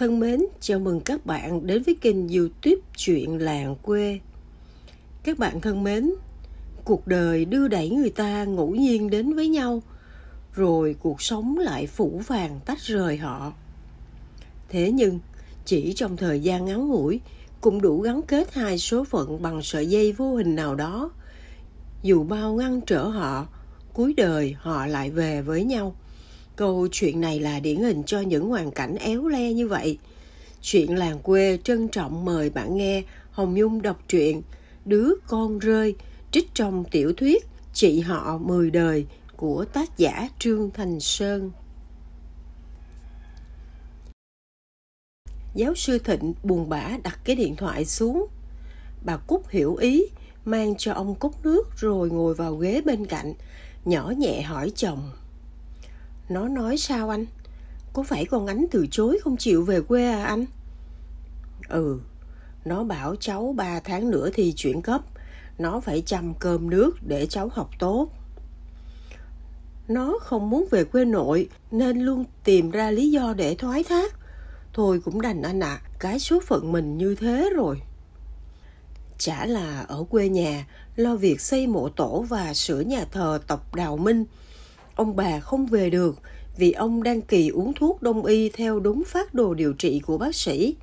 Thân mến, chào mừng các bạn đến với kênh youtube Chuyện Làng Quê. Các bạn thân mến, cuộc đời đưa đẩy người ta ngẫu nhiên đến với nhau, rồi cuộc sống lại phủ vàng tách rời họ. Thế nhưng, chỉ trong thời gian ngắn ngủi, cũng đủ gắn kết hai số phận bằng sợi dây vô hình nào đó. Dù bao ngăn trở họ, cuối đời họ lại về với nhau. Câu chuyện này là điển hình cho những hoàn cảnh éo le như vậy. Chuyện làng quê trân trọng mời bạn nghe Hồng Nhung đọc truyện Đứa con rơi trích trong tiểu thuyết Chị họ mười đời của tác giả Trương Thành Sơn. Giáo sư Thịnh buồn bã đặt cái điện thoại xuống. Bà Cúc hiểu ý, mang cho ông cốc nước rồi ngồi vào ghế bên cạnh, nhỏ nhẹ hỏi chồng. Nó nói sao anh? Có phải con ánh từ chối không chịu về quê à anh? Ừ, nó bảo cháu 3 tháng nữa thì chuyển cấp. Nó phải chăm cơm nước để cháu học tốt. Nó không muốn về quê nội nên luôn tìm ra lý do để thoái thác. Thôi cũng đành anh ạ, à, cái số phận mình như thế rồi. Chả là ở quê nhà, lo việc xây mộ tổ và sửa nhà thờ tộc Đào Minh – ông bà không về được vì ông đang kỳ uống thuốc đông y theo đúng phát đồ điều trị của bác sĩ.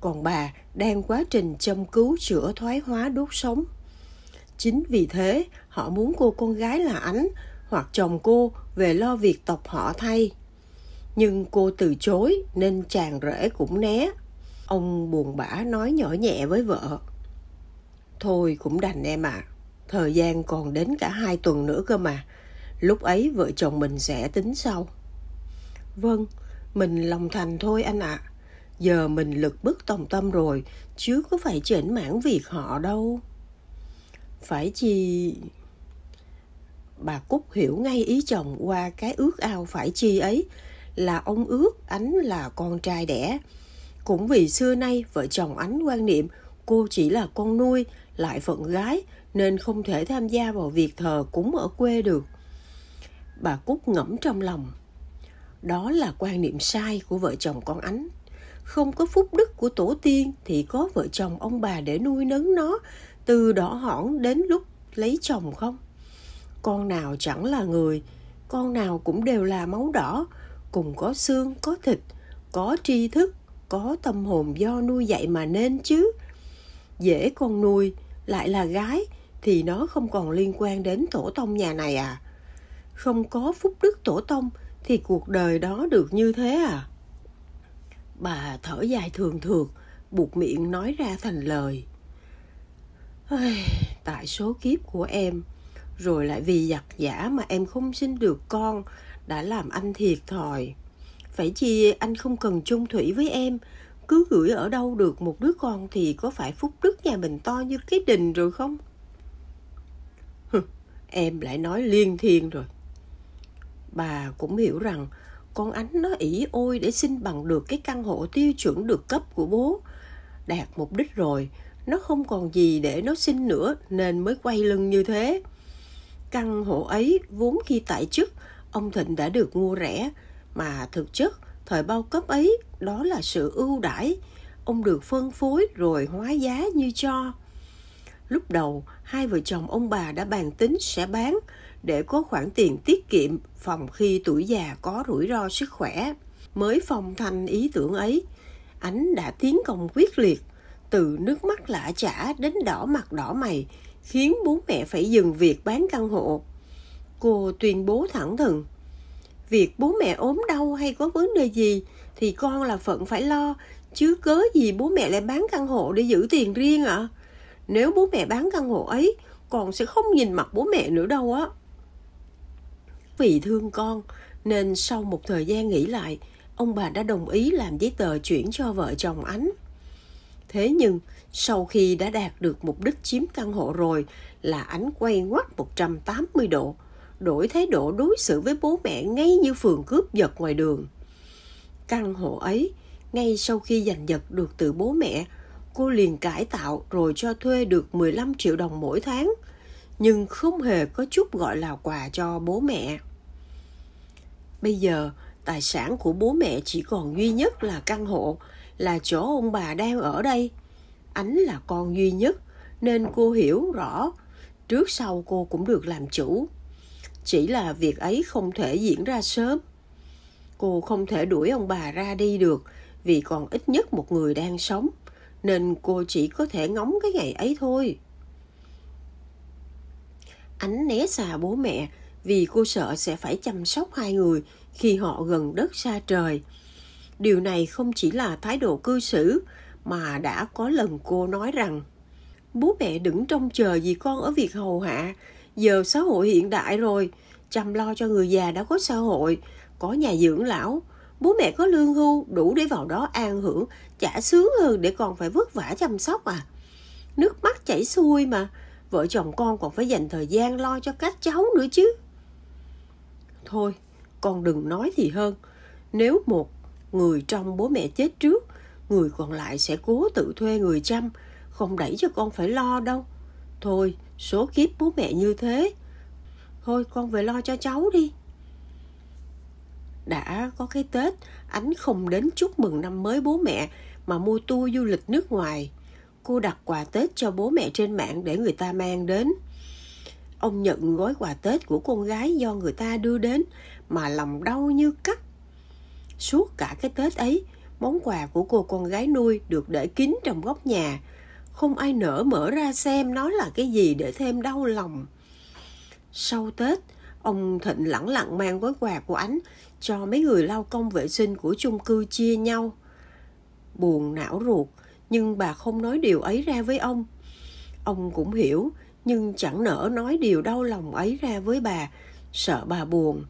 Còn bà đang quá trình châm cứu chữa thoái hóa đốt sống. Chính vì thế, họ muốn cô con gái là Ánh hoặc chồng cô về lo việc tộc họ thay. Nhưng cô từ chối nên chàng rể cũng né. Ông buồn bã nói nhỏ nhẹ với vợ. Thôi cũng đành em ạ, à. thời gian còn đến cả hai tuần nữa cơ mà, lúc ấy vợ chồng mình sẽ tính sau vâng mình lòng thành thôi anh ạ à. giờ mình lực bức tòng tâm rồi chứ có phải chỉnh mảng việc họ đâu phải chi bà cúc hiểu ngay ý chồng qua cái ước ao phải chi ấy là ông ước ánh là con trai đẻ cũng vì xưa nay vợ chồng ánh quan niệm cô chỉ là con nuôi lại phận gái nên không thể tham gia vào việc thờ cúng ở quê được bà Cúc ngẫm trong lòng. Đó là quan niệm sai của vợ chồng con Ánh. Không có phúc đức của tổ tiên thì có vợ chồng ông bà để nuôi nấng nó từ đỏ hỏn đến lúc lấy chồng không? Con nào chẳng là người, con nào cũng đều là máu đỏ, cùng có xương, có thịt, có tri thức, có tâm hồn do nuôi dạy mà nên chứ. Dễ con nuôi, lại là gái, thì nó không còn liên quan đến tổ tông nhà này à không có phúc đức tổ tông thì cuộc đời đó được như thế à bà thở dài thường thường buộc miệng nói ra thành lời tại số kiếp của em rồi lại vì giặc giả mà em không sinh được con đã làm anh thiệt thòi phải chi anh không cần chung thủy với em cứ gửi ở đâu được một đứa con thì có phải phúc đức nhà mình to như cái đình rồi không em lại nói liên thiên rồi bà cũng hiểu rằng con ánh nó ỉ ôi để xin bằng được cái căn hộ tiêu chuẩn được cấp của bố đạt mục đích rồi nó không còn gì để nó xin nữa nên mới quay lưng như thế căn hộ ấy vốn khi tại chức ông thịnh đã được mua rẻ mà thực chất thời bao cấp ấy đó là sự ưu đãi ông được phân phối rồi hóa giá như cho lúc đầu hai vợ chồng ông bà đã bàn tính sẽ bán để có khoản tiền tiết kiệm phòng khi tuổi già có rủi ro sức khỏe. Mới phong thành ý tưởng ấy, ánh đã tiến công quyết liệt, từ nước mắt lạ chả đến đỏ mặt đỏ mày, khiến bố mẹ phải dừng việc bán căn hộ. Cô tuyên bố thẳng thừng, việc bố mẹ ốm đau hay có vấn đề gì thì con là phận phải lo, chứ cớ gì bố mẹ lại bán căn hộ để giữ tiền riêng ạ? À? Nếu bố mẹ bán căn hộ ấy, con sẽ không nhìn mặt bố mẹ nữa đâu á vì thương con nên sau một thời gian nghĩ lại ông bà đã đồng ý làm giấy tờ chuyển cho vợ chồng ánh thế nhưng sau khi đã đạt được mục đích chiếm căn hộ rồi là ánh quay ngoắt 180 độ, đổi thái độ đối xử với bố mẹ ngay như phường cướp giật ngoài đường. Căn hộ ấy, ngay sau khi giành giật được từ bố mẹ, cô liền cải tạo rồi cho thuê được 15 triệu đồng mỗi tháng, nhưng không hề có chút gọi là quà cho bố mẹ. Bây giờ, tài sản của bố mẹ chỉ còn duy nhất là căn hộ, là chỗ ông bà đang ở đây. Ánh là con duy nhất, nên cô hiểu rõ, trước sau cô cũng được làm chủ. Chỉ là việc ấy không thể diễn ra sớm. Cô không thể đuổi ông bà ra đi được vì còn ít nhất một người đang sống, nên cô chỉ có thể ngóng cái ngày ấy thôi. Ánh né xà bố mẹ vì cô sợ sẽ phải chăm sóc hai người khi họ gần đất xa trời. Điều này không chỉ là thái độ cư xử mà đã có lần cô nói rằng bố mẹ đừng trông chờ gì con ở việc hầu hạ, giờ xã hội hiện đại rồi, chăm lo cho người già đã có xã hội, có nhà dưỡng lão, bố mẹ có lương hưu đủ để vào đó an hưởng, chả sướng hơn để còn phải vất vả chăm sóc à. Nước mắt chảy xuôi mà, vợ chồng con còn phải dành thời gian lo cho các cháu nữa chứ thôi con đừng nói gì hơn nếu một người trong bố mẹ chết trước người còn lại sẽ cố tự thuê người chăm không đẩy cho con phải lo đâu thôi số kiếp bố mẹ như thế thôi con về lo cho cháu đi đã có cái tết ánh không đến chúc mừng năm mới bố mẹ mà mua tour du lịch nước ngoài cô đặt quà tết cho bố mẹ trên mạng để người ta mang đến ông nhận gói quà Tết của con gái do người ta đưa đến mà lòng đau như cắt. Suốt cả cái Tết ấy, món quà của cô con gái nuôi được để kín trong góc nhà. Không ai nỡ mở ra xem nó là cái gì để thêm đau lòng. Sau Tết, ông Thịnh lẳng lặng mang gói quà của ánh cho mấy người lao công vệ sinh của chung cư chia nhau. Buồn não ruột, nhưng bà không nói điều ấy ra với ông. Ông cũng hiểu, nhưng chẳng nỡ nói điều đau lòng ấy ra với bà, sợ bà buồn.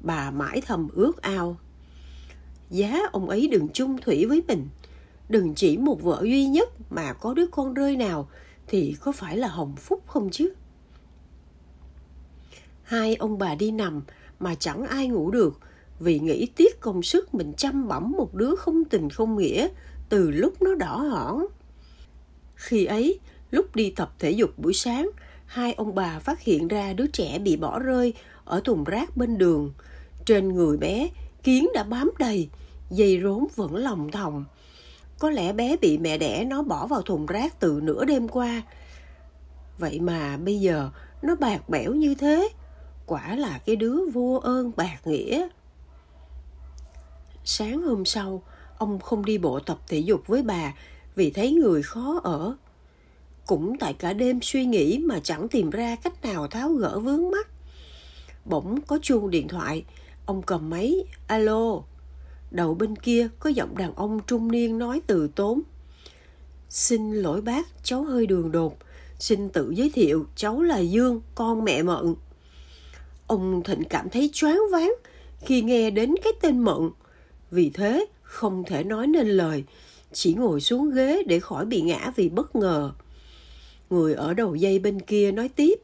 Bà mãi thầm ước ao. Giá ông ấy đừng chung thủy với mình, đừng chỉ một vợ duy nhất mà có đứa con rơi nào thì có phải là hồng phúc không chứ? Hai ông bà đi nằm mà chẳng ai ngủ được vì nghĩ tiếc công sức mình chăm bẩm một đứa không tình không nghĩa từ lúc nó đỏ hỏn. Khi ấy, Lúc đi tập thể dục buổi sáng, hai ông bà phát hiện ra đứa trẻ bị bỏ rơi ở thùng rác bên đường. Trên người bé, kiến đã bám đầy, dây rốn vẫn lòng thòng. Có lẽ bé bị mẹ đẻ nó bỏ vào thùng rác từ nửa đêm qua. Vậy mà bây giờ nó bạc bẽo như thế, quả là cái đứa vô ơn bạc nghĩa. Sáng hôm sau, ông không đi bộ tập thể dục với bà vì thấy người khó ở cũng tại cả đêm suy nghĩ mà chẳng tìm ra cách nào tháo gỡ vướng mắt bỗng có chuông điện thoại ông cầm máy alo đầu bên kia có giọng đàn ông trung niên nói từ tốn xin lỗi bác cháu hơi đường đột xin tự giới thiệu cháu là dương con mẹ mận ông thịnh cảm thấy choáng váng khi nghe đến cái tên mận vì thế không thể nói nên lời chỉ ngồi xuống ghế để khỏi bị ngã vì bất ngờ người ở đầu dây bên kia nói tiếp.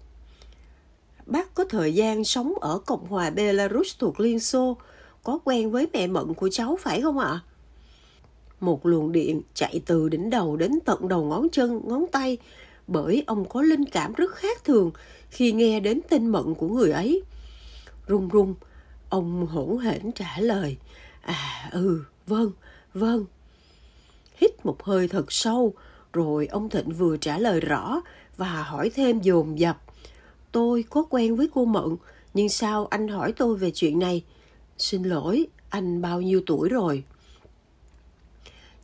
Bác có thời gian sống ở Cộng hòa Belarus thuộc Liên Xô, có quen với mẹ mận của cháu phải không ạ? Một luồng điện chạy từ đỉnh đầu đến tận đầu ngón chân, ngón tay, bởi ông có linh cảm rất khác thường khi nghe đến tên mận của người ấy. Rung rung, ông hỗn hển trả lời, à ừ, vâng, vâng. Hít một hơi thật sâu, rồi ông Thịnh vừa trả lời rõ và hỏi thêm dồn dập. Tôi có quen với cô Mận, nhưng sao anh hỏi tôi về chuyện này? Xin lỗi, anh bao nhiêu tuổi rồi?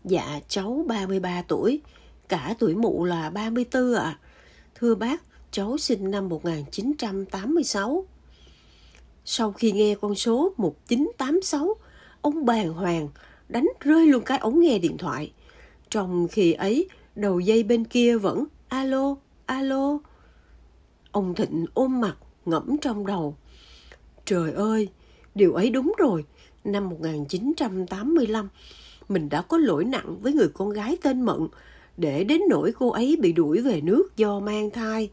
Dạ, cháu 33 tuổi, cả tuổi mụ là 34 ạ. À. Thưa bác, cháu sinh năm 1986. Sau khi nghe con số 1986, ông bàng hoàng, đánh rơi luôn cái ống nghe điện thoại. Trong khi ấy, đầu dây bên kia vẫn alo alo ông thịnh ôm mặt ngẫm trong đầu trời ơi điều ấy đúng rồi năm 1985 mình đã có lỗi nặng với người con gái tên Mận để đến nỗi cô ấy bị đuổi về nước do mang thai.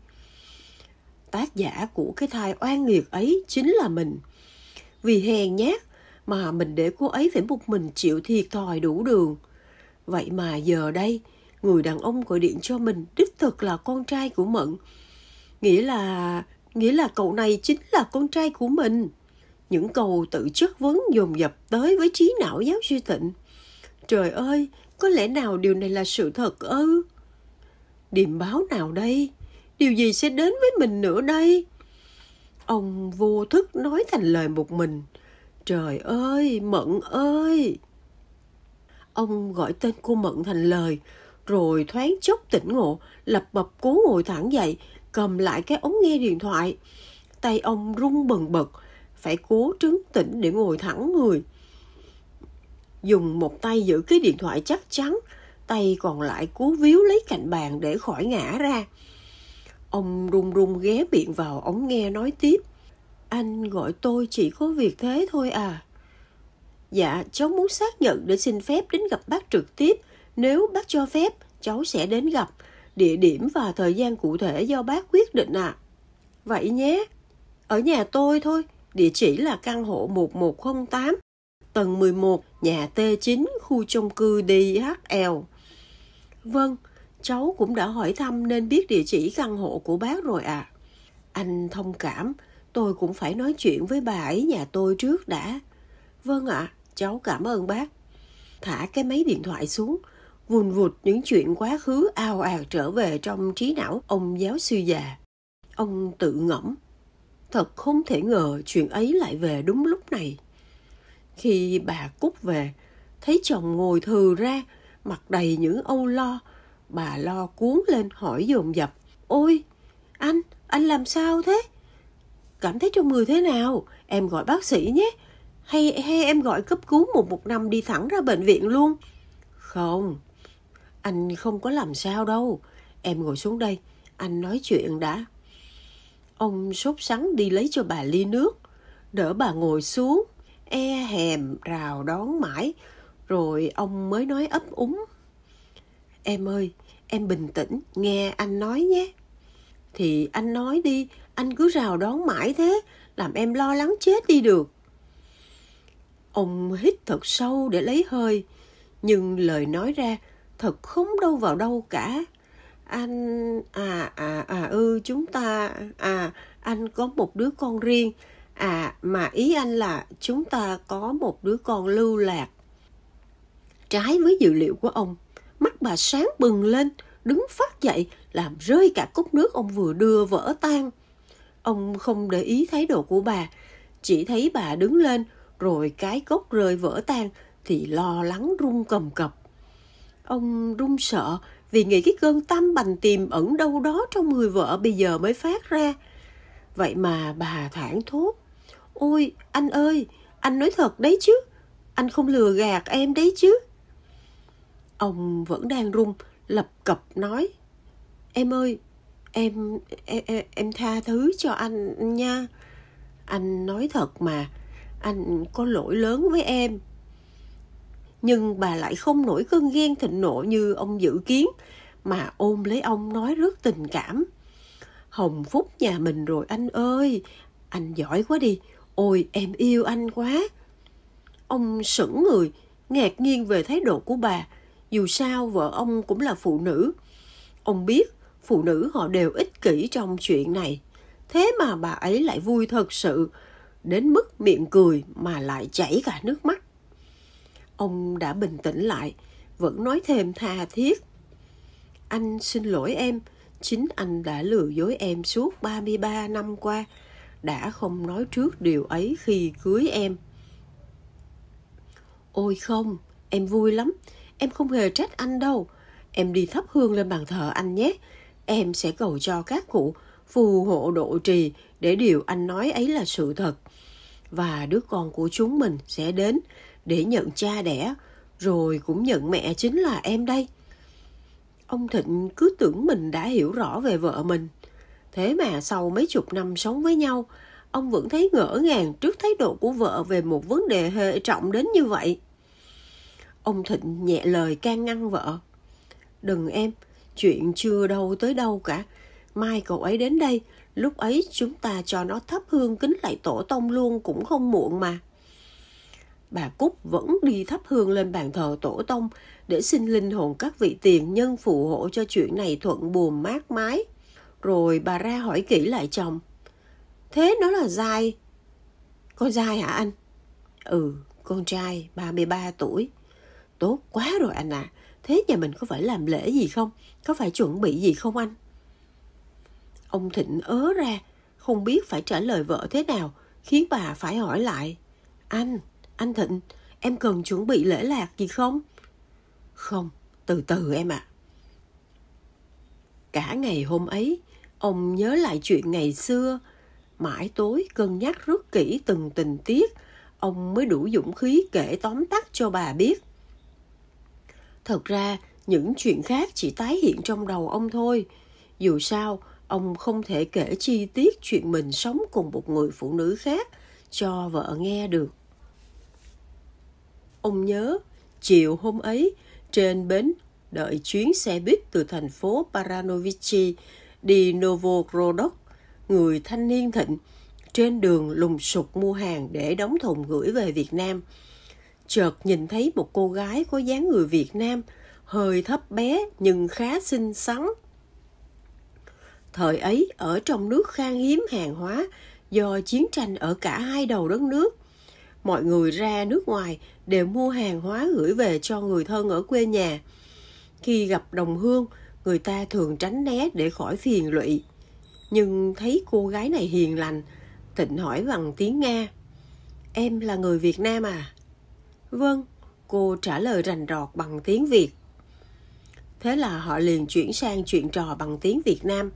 Tác giả của cái thai oan nghiệt ấy chính là mình. Vì hèn nhát mà mình để cô ấy phải một mình chịu thiệt thòi đủ đường. Vậy mà giờ đây, người đàn ông gọi điện cho mình đích thực là con trai của Mận. Nghĩa là nghĩa là cậu này chính là con trai của mình. Những câu tự chất vấn dồn dập tới với trí não giáo sư Tịnh. Trời ơi, có lẽ nào điều này là sự thật ư? Điềm báo nào đây? Điều gì sẽ đến với mình nữa đây? Ông vô thức nói thành lời một mình. Trời ơi, Mận ơi! Ông gọi tên cô Mận thành lời, rồi thoáng chốc tỉnh ngộ, lập bập cố ngồi thẳng dậy, cầm lại cái ống nghe điện thoại. Tay ông rung bần bật, phải cố trứng tỉnh để ngồi thẳng người. Dùng một tay giữ cái điện thoại chắc chắn, tay còn lại cố víu lấy cạnh bàn để khỏi ngã ra. Ông run run ghé miệng vào ống nghe nói tiếp. Anh gọi tôi chỉ có việc thế thôi à. Dạ, cháu muốn xác nhận để xin phép đến gặp bác trực tiếp nếu bác cho phép, cháu sẽ đến gặp. Địa điểm và thời gian cụ thể do bác quyết định ạ. Vậy nhé. Ở nhà tôi thôi, địa chỉ là căn hộ 1108, tầng 11, nhà T9, khu chung cư DHL. Vâng, cháu cũng đã hỏi thăm nên biết địa chỉ căn hộ của bác rồi ạ. À. Anh thông cảm, tôi cũng phải nói chuyện với bà ấy nhà tôi trước đã. Vâng ạ, à, cháu cảm ơn bác. Thả cái máy điện thoại xuống, vùn vụt những chuyện quá khứ ao ạt trở về trong trí não ông giáo sư già. Ông tự ngẫm, thật không thể ngờ chuyện ấy lại về đúng lúc này. Khi bà Cúc về, thấy chồng ngồi thừ ra, mặt đầy những âu lo, bà lo cuốn lên hỏi dồn dập. Ôi, anh, anh làm sao thế? Cảm thấy trong người thế nào? Em gọi bác sĩ nhé. Hay hay em gọi cấp cứu một một năm đi thẳng ra bệnh viện luôn? Không, anh không có làm sao đâu. Em ngồi xuống đây, anh nói chuyện đã. Ông sốt sắng đi lấy cho bà ly nước, đỡ bà ngồi xuống, e hèm rào đón mãi, rồi ông mới nói ấp úng. Em ơi, em bình tĩnh, nghe anh nói nhé. Thì anh nói đi, anh cứ rào đón mãi thế, làm em lo lắng chết đi được. Ông hít thật sâu để lấy hơi, nhưng lời nói ra thật không đâu vào đâu cả anh à à à ư ừ, chúng ta à anh có một đứa con riêng à mà ý anh là chúng ta có một đứa con lưu lạc trái với dự liệu của ông mắt bà sáng bừng lên đứng phát dậy làm rơi cả cốc nước ông vừa đưa vỡ tan ông không để ý thái độ của bà chỉ thấy bà đứng lên rồi cái cốc rơi vỡ tan thì lo lắng run cầm cập Ông run sợ vì nghĩ cái cơn tâm bành tìm ẩn đâu đó trong người vợ bây giờ mới phát ra. Vậy mà bà thoảng thốt. Ôi, anh ơi, anh nói thật đấy chứ. Anh không lừa gạt em đấy chứ. Ông vẫn đang run, lập cập nói. Em ơi, em, em, em, em tha thứ cho anh nha. Anh nói thật mà, anh có lỗi lớn với em nhưng bà lại không nổi cơn ghen thịnh nộ như ông dự kiến mà ôm lấy ông nói rất tình cảm hồng phúc nhà mình rồi anh ơi anh giỏi quá đi ôi em yêu anh quá ông sững người ngạc nhiên về thái độ của bà dù sao vợ ông cũng là phụ nữ ông biết phụ nữ họ đều ích kỷ trong chuyện này thế mà bà ấy lại vui thật sự đến mức miệng cười mà lại chảy cả nước mắt Ông đã bình tĩnh lại, vẫn nói thêm tha thiết. Anh xin lỗi em, chính anh đã lừa dối em suốt 33 năm qua, đã không nói trước điều ấy khi cưới em. Ôi không, em vui lắm, em không hề trách anh đâu. Em đi thắp hương lên bàn thờ anh nhé. Em sẽ cầu cho các cụ phù hộ độ trì để điều anh nói ấy là sự thật. Và đứa con của chúng mình sẽ đến để nhận cha đẻ, rồi cũng nhận mẹ chính là em đây. Ông Thịnh cứ tưởng mình đã hiểu rõ về vợ mình. Thế mà sau mấy chục năm sống với nhau, ông vẫn thấy ngỡ ngàng trước thái độ của vợ về một vấn đề hệ trọng đến như vậy. Ông Thịnh nhẹ lời can ngăn vợ. Đừng em, chuyện chưa đâu tới đâu cả. Mai cậu ấy đến đây, lúc ấy chúng ta cho nó thắp hương kính lại tổ tông luôn cũng không muộn mà bà Cúc vẫn đi thắp hương lên bàn thờ tổ tông để xin linh hồn các vị tiền nhân phù hộ cho chuyện này thuận buồm mát mái. Rồi bà ra hỏi kỹ lại chồng. Thế nó là dai. Con dai hả anh? Ừ, con trai 33 tuổi. Tốt quá rồi anh à. Thế nhà mình có phải làm lễ gì không? Có phải chuẩn bị gì không anh? Ông Thịnh ớ ra, không biết phải trả lời vợ thế nào, khiến bà phải hỏi lại. Anh, anh Thịnh, em cần chuẩn bị lễ lạc gì không? Không, từ từ em ạ. À. Cả ngày hôm ấy, ông nhớ lại chuyện ngày xưa. Mãi tối cân nhắc rất kỹ từng tình tiết, ông mới đủ dũng khí kể tóm tắt cho bà biết. Thật ra, những chuyện khác chỉ tái hiện trong đầu ông thôi. Dù sao, ông không thể kể chi tiết chuyện mình sống cùng một người phụ nữ khác cho vợ nghe được. Ông nhớ, chiều hôm ấy, trên bến đợi chuyến xe buýt từ thành phố Paranovichi đi Novorodok, người thanh niên thịnh, trên đường lùng sục mua hàng để đóng thùng gửi về Việt Nam. Chợt nhìn thấy một cô gái có dáng người Việt Nam, hơi thấp bé nhưng khá xinh xắn. Thời ấy, ở trong nước khan hiếm hàng hóa do chiến tranh ở cả hai đầu đất nước, mọi người ra nước ngoài đều mua hàng hóa gửi về cho người thân ở quê nhà. Khi gặp đồng hương, người ta thường tránh né để khỏi phiền lụy. Nhưng thấy cô gái này hiền lành, thịnh hỏi bằng tiếng Nga. Em là người Việt Nam à? Vâng, cô trả lời rành rọt bằng tiếng Việt. Thế là họ liền chuyển sang chuyện trò bằng tiếng Việt Nam.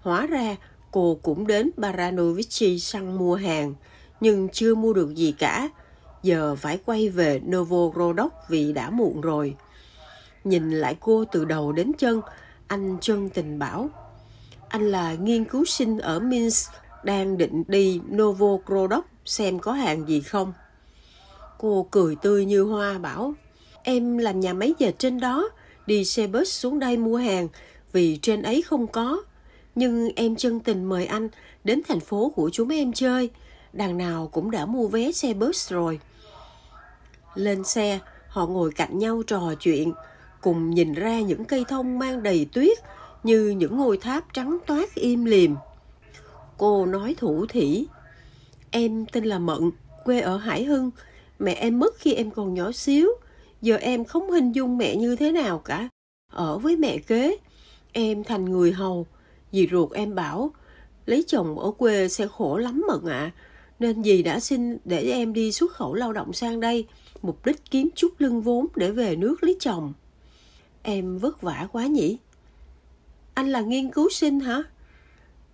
Hóa ra cô cũng đến Baranovichi săn mua hàng nhưng chưa mua được gì cả. Giờ phải quay về Novorodok vì đã muộn rồi. Nhìn lại cô từ đầu đến chân, anh chân tình bảo. Anh là nghiên cứu sinh ở Minsk, đang định đi Novorodok xem có hàng gì không. Cô cười tươi như hoa bảo, em làm nhà máy giờ trên đó, đi xe bus xuống đây mua hàng vì trên ấy không có. Nhưng em chân tình mời anh đến thành phố của chúng em chơi – đằng nào cũng đã mua vé xe bus rồi. Lên xe, họ ngồi cạnh nhau trò chuyện, cùng nhìn ra những cây thông mang đầy tuyết như những ngôi tháp trắng toát im lìm. Cô nói thủ thỉ, em tên là Mận, quê ở Hải Hưng, mẹ em mất khi em còn nhỏ xíu, giờ em không hình dung mẹ như thế nào cả. Ở với mẹ kế, em thành người hầu, dì ruột em bảo, lấy chồng ở quê sẽ khổ lắm Mận ạ. À nên dì đã xin để em đi xuất khẩu lao động sang đây, mục đích kiếm chút lưng vốn để về nước lấy chồng. Em vất vả quá nhỉ? Anh là nghiên cứu sinh hả?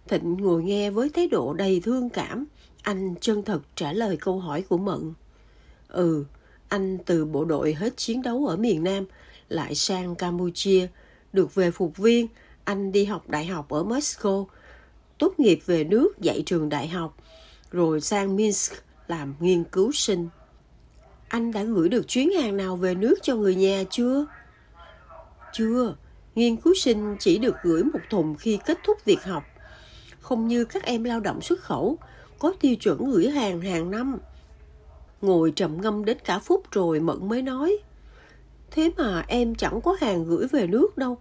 Thịnh ngồi nghe với thái độ đầy thương cảm, anh chân thật trả lời câu hỏi của Mận. Ừ, anh từ bộ đội hết chiến đấu ở miền Nam, lại sang Campuchia, được về phục viên, anh đi học đại học ở Moscow, tốt nghiệp về nước dạy trường đại học, rồi sang Minsk làm nghiên cứu sinh. Anh đã gửi được chuyến hàng nào về nước cho người nhà chưa? Chưa, nghiên cứu sinh chỉ được gửi một thùng khi kết thúc việc học. Không như các em lao động xuất khẩu, có tiêu chuẩn gửi hàng hàng năm. Ngồi trầm ngâm đến cả phút rồi mẫn mới nói. Thế mà em chẳng có hàng gửi về nước đâu.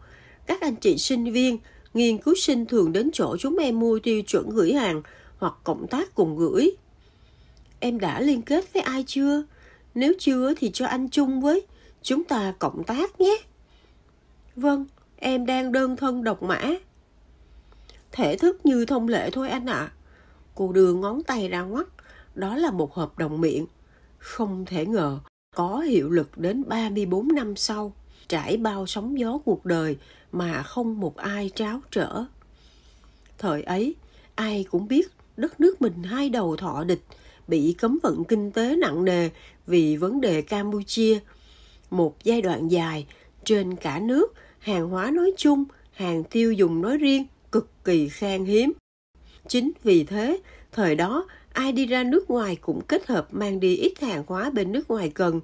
Các anh chị sinh viên, nghiên cứu sinh thường đến chỗ chúng em mua tiêu chuẩn gửi hàng – hoặc cộng tác cùng gửi. Em đã liên kết với ai chưa? Nếu chưa thì cho anh chung với, chúng ta cộng tác nhé. Vâng, em đang đơn thân độc mã. Thể thức như thông lệ thôi anh ạ. À. Cô đưa ngón tay ra ngoắt, đó là một hợp đồng miệng. Không thể ngờ, có hiệu lực đến 34 năm sau, trải bao sóng gió cuộc đời mà không một ai tráo trở. Thời ấy, ai cũng biết đất nước mình hai đầu thọ địch, bị cấm vận kinh tế nặng nề vì vấn đề Campuchia. Một giai đoạn dài, trên cả nước, hàng hóa nói chung, hàng tiêu dùng nói riêng cực kỳ khan hiếm. Chính vì thế, thời đó ai đi ra nước ngoài cũng kết hợp mang đi ít hàng hóa bên nước ngoài cần,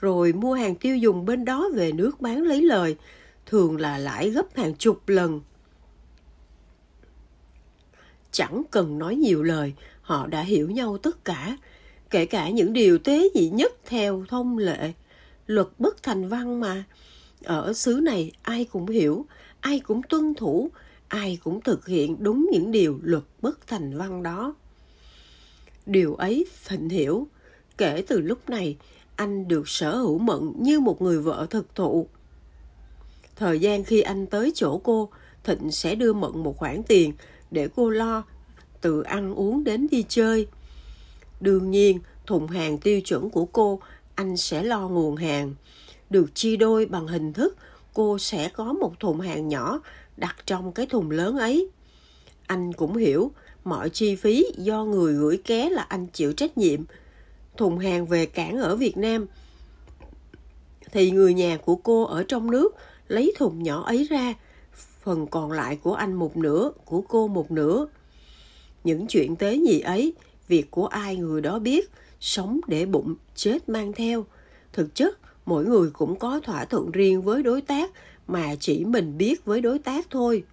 rồi mua hàng tiêu dùng bên đó về nước bán lấy lời, thường là lãi gấp hàng chục lần Chẳng cần nói nhiều lời, họ đã hiểu nhau tất cả, kể cả những điều tế nhị nhất theo thông lệ. Luật bất thành văn mà. Ở xứ này ai cũng hiểu, ai cũng tuân thủ, ai cũng thực hiện đúng những điều luật bất thành văn đó. Điều ấy Thịnh hiểu. Kể từ lúc này, anh được sở hữu mận như một người vợ thực thụ. Thời gian khi anh tới chỗ cô, Thịnh sẽ đưa mận một khoản tiền để cô lo từ ăn uống đến đi chơi. Đương nhiên, thùng hàng tiêu chuẩn của cô, anh sẽ lo nguồn hàng. Được chia đôi bằng hình thức, cô sẽ có một thùng hàng nhỏ đặt trong cái thùng lớn ấy. Anh cũng hiểu, mọi chi phí do người gửi ké là anh chịu trách nhiệm. Thùng hàng về cảng ở Việt Nam thì người nhà của cô ở trong nước lấy thùng nhỏ ấy ra phần còn lại của anh một nửa, của cô một nửa. Những chuyện tế nhị ấy, việc của ai người đó biết, sống để bụng, chết mang theo. Thực chất, mỗi người cũng có thỏa thuận riêng với đối tác mà chỉ mình biết với đối tác thôi.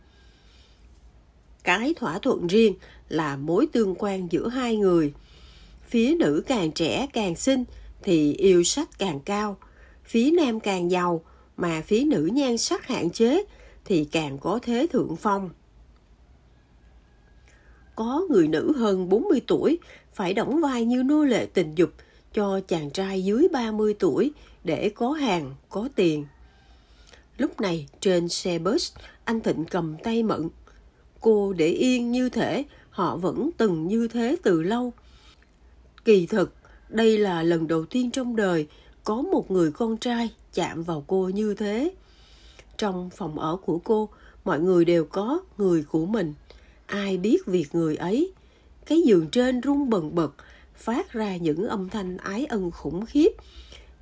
Cái thỏa thuận riêng là mối tương quan giữa hai người. Phía nữ càng trẻ càng xinh thì yêu sách càng cao, phía nam càng giàu mà phía nữ nhan sắc hạn chế thì càng có thế thượng phong. Có người nữ hơn 40 tuổi phải đóng vai như nô lệ tình dục cho chàng trai dưới 30 tuổi để có hàng, có tiền. Lúc này trên xe bus, anh Thịnh cầm tay Mận. Cô để yên như thể họ vẫn từng như thế từ lâu. Kỳ thực, đây là lần đầu tiên trong đời có một người con trai chạm vào cô như thế trong phòng ở của cô mọi người đều có người của mình ai biết việc người ấy cái giường trên rung bần bật phát ra những âm thanh ái ân khủng khiếp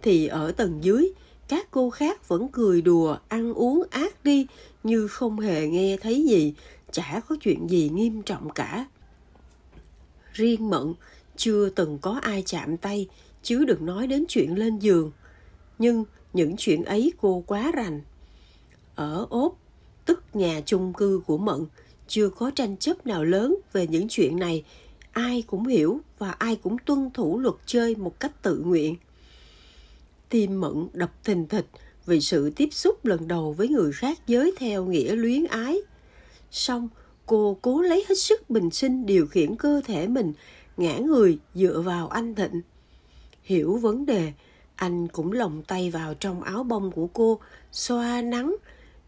thì ở tầng dưới các cô khác vẫn cười đùa ăn uống ác đi như không hề nghe thấy gì chả có chuyện gì nghiêm trọng cả riêng mận chưa từng có ai chạm tay chứ đừng nói đến chuyện lên giường nhưng những chuyện ấy cô quá rành ở ốp, tức nhà chung cư của Mận, chưa có tranh chấp nào lớn về những chuyện này. Ai cũng hiểu và ai cũng tuân thủ luật chơi một cách tự nguyện. Tim Mận đập thình thịch vì sự tiếp xúc lần đầu với người khác giới theo nghĩa luyến ái. Xong, cô cố lấy hết sức bình sinh điều khiển cơ thể mình, ngã người dựa vào anh Thịnh. Hiểu vấn đề, anh cũng lồng tay vào trong áo bông của cô, xoa nắng,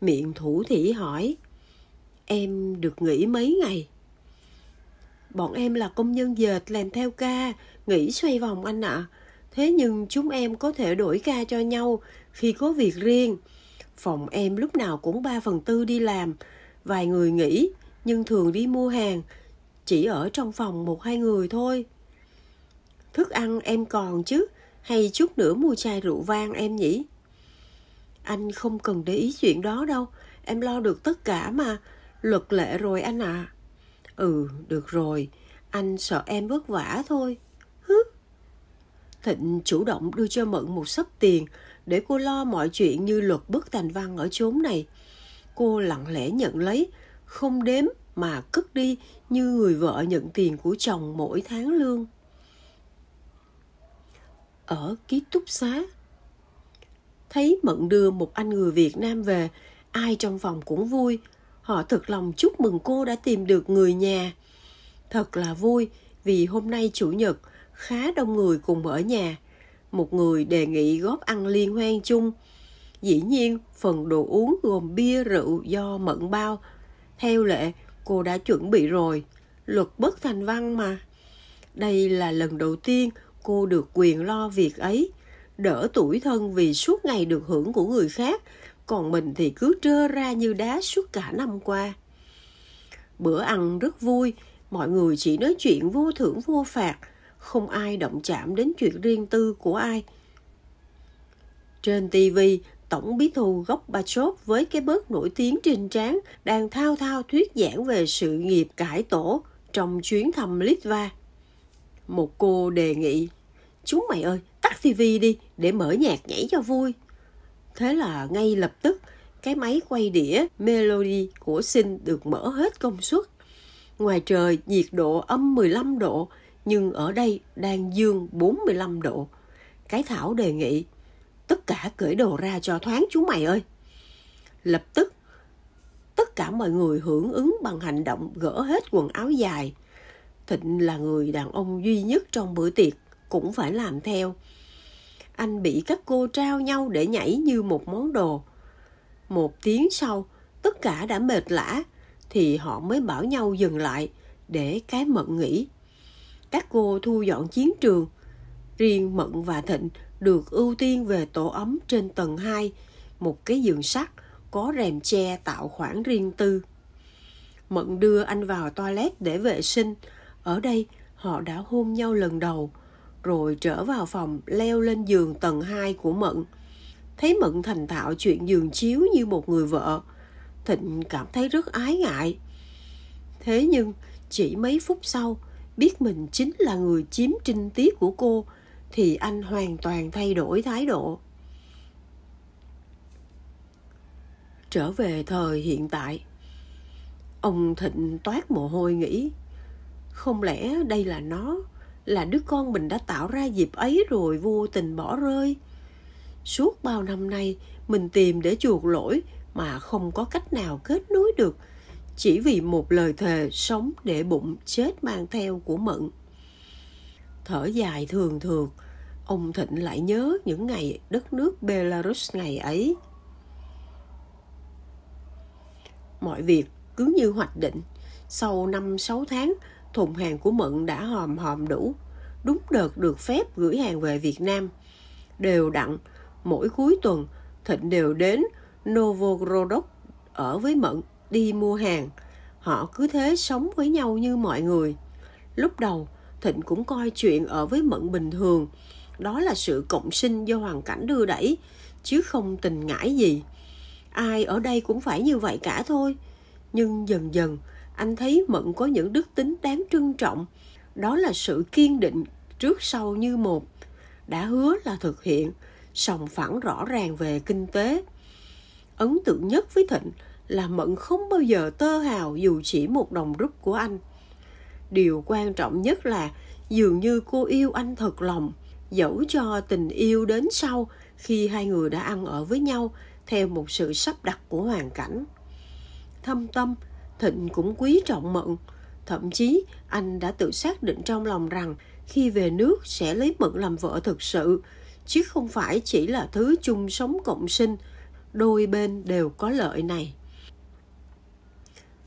miệng thủ thỉ hỏi em được nghỉ mấy ngày bọn em là công nhân dệt làm theo ca nghỉ xoay vòng anh ạ à. thế nhưng chúng em có thể đổi ca cho nhau khi có việc riêng phòng em lúc nào cũng ba phần tư đi làm vài người nghỉ nhưng thường đi mua hàng chỉ ở trong phòng một hai người thôi thức ăn em còn chứ hay chút nữa mua chai rượu vang em nhỉ anh không cần để ý chuyện đó đâu em lo được tất cả mà luật lệ rồi anh à ừ được rồi anh sợ em vất vả thôi hứ thịnh chủ động đưa cho mận một sấp tiền để cô lo mọi chuyện như luật bất thành văn ở chốn này cô lặng lẽ nhận lấy không đếm mà cất đi như người vợ nhận tiền của chồng mỗi tháng lương ở ký túc xá thấy Mận đưa một anh người Việt Nam về, ai trong phòng cũng vui. Họ thật lòng chúc mừng cô đã tìm được người nhà. Thật là vui vì hôm nay Chủ nhật, khá đông người cùng ở nhà. Một người đề nghị góp ăn liên hoan chung. Dĩ nhiên, phần đồ uống gồm bia rượu do Mận bao. Theo lệ, cô đã chuẩn bị rồi. Luật bất thành văn mà. Đây là lần đầu tiên cô được quyền lo việc ấy – đỡ tuổi thân vì suốt ngày được hưởng của người khác, còn mình thì cứ trơ ra như đá suốt cả năm qua. Bữa ăn rất vui, mọi người chỉ nói chuyện vô thưởng vô phạt, không ai động chạm đến chuyện riêng tư của ai. Trên TV, Tổng Bí thư gốc Ba Chốt với cái bớt nổi tiếng trên trán đang thao thao thuyết giảng về sự nghiệp cải tổ trong chuyến thăm Litva. Một cô đề nghị Chú mày ơi, tắt tivi đi để mở nhạc nhảy cho vui. Thế là ngay lập tức cái máy quay đĩa Melody của Sinh được mở hết công suất. Ngoài trời nhiệt độ âm 15 độ, nhưng ở đây đang dương 45 độ. Cái Thảo đề nghị, tất cả cởi đồ ra cho thoáng chú mày ơi. Lập tức, tất cả mọi người hưởng ứng bằng hành động gỡ hết quần áo dài. Thịnh là người đàn ông duy nhất trong bữa tiệc cũng phải làm theo anh bị các cô trao nhau để nhảy như một món đồ một tiếng sau tất cả đã mệt lã thì họ mới bảo nhau dừng lại để cái mận nghỉ các cô thu dọn chiến trường riêng mận và thịnh được ưu tiên về tổ ấm trên tầng 2, một cái giường sắt có rèm che tạo khoảng riêng tư. Mận đưa anh vào toilet để vệ sinh. Ở đây, họ đã hôn nhau lần đầu – rồi trở vào phòng leo lên giường tầng 2 của Mận. Thấy Mận thành thạo chuyện giường chiếu như một người vợ, Thịnh cảm thấy rất ái ngại. Thế nhưng, chỉ mấy phút sau, biết mình chính là người chiếm trinh tiết của cô, thì anh hoàn toàn thay đổi thái độ. Trở về thời hiện tại, ông Thịnh toát mồ hôi nghĩ, không lẽ đây là nó là đứa con mình đã tạo ra dịp ấy rồi vô tình bỏ rơi suốt bao năm nay mình tìm để chuộc lỗi mà không có cách nào kết nối được chỉ vì một lời thề sống để bụng chết mang theo của mận thở dài thường thường ông thịnh lại nhớ những ngày đất nước belarus ngày ấy mọi việc cứ như hoạch định sau 5-6 tháng thùng hàng của Mận đã hòm hòm đủ, đúng đợt được phép gửi hàng về Việt Nam. Đều đặn, mỗi cuối tuần, Thịnh đều đến Novorodok ở với Mận đi mua hàng. Họ cứ thế sống với nhau như mọi người. Lúc đầu, Thịnh cũng coi chuyện ở với Mận bình thường. Đó là sự cộng sinh do hoàn cảnh đưa đẩy, chứ không tình ngãi gì. Ai ở đây cũng phải như vậy cả thôi. Nhưng dần dần, anh thấy mận có những đức tính đáng trân trọng đó là sự kiên định trước sau như một đã hứa là thực hiện sòng phẳng rõ ràng về kinh tế ấn tượng nhất với thịnh là mận không bao giờ tơ hào dù chỉ một đồng rút của anh điều quan trọng nhất là dường như cô yêu anh thật lòng dẫu cho tình yêu đến sau khi hai người đã ăn ở với nhau theo một sự sắp đặt của hoàn cảnh thâm tâm Thịnh cũng quý trọng Mận. Thậm chí, anh đã tự xác định trong lòng rằng khi về nước sẽ lấy Mận làm vợ thực sự, chứ không phải chỉ là thứ chung sống cộng sinh, đôi bên đều có lợi này.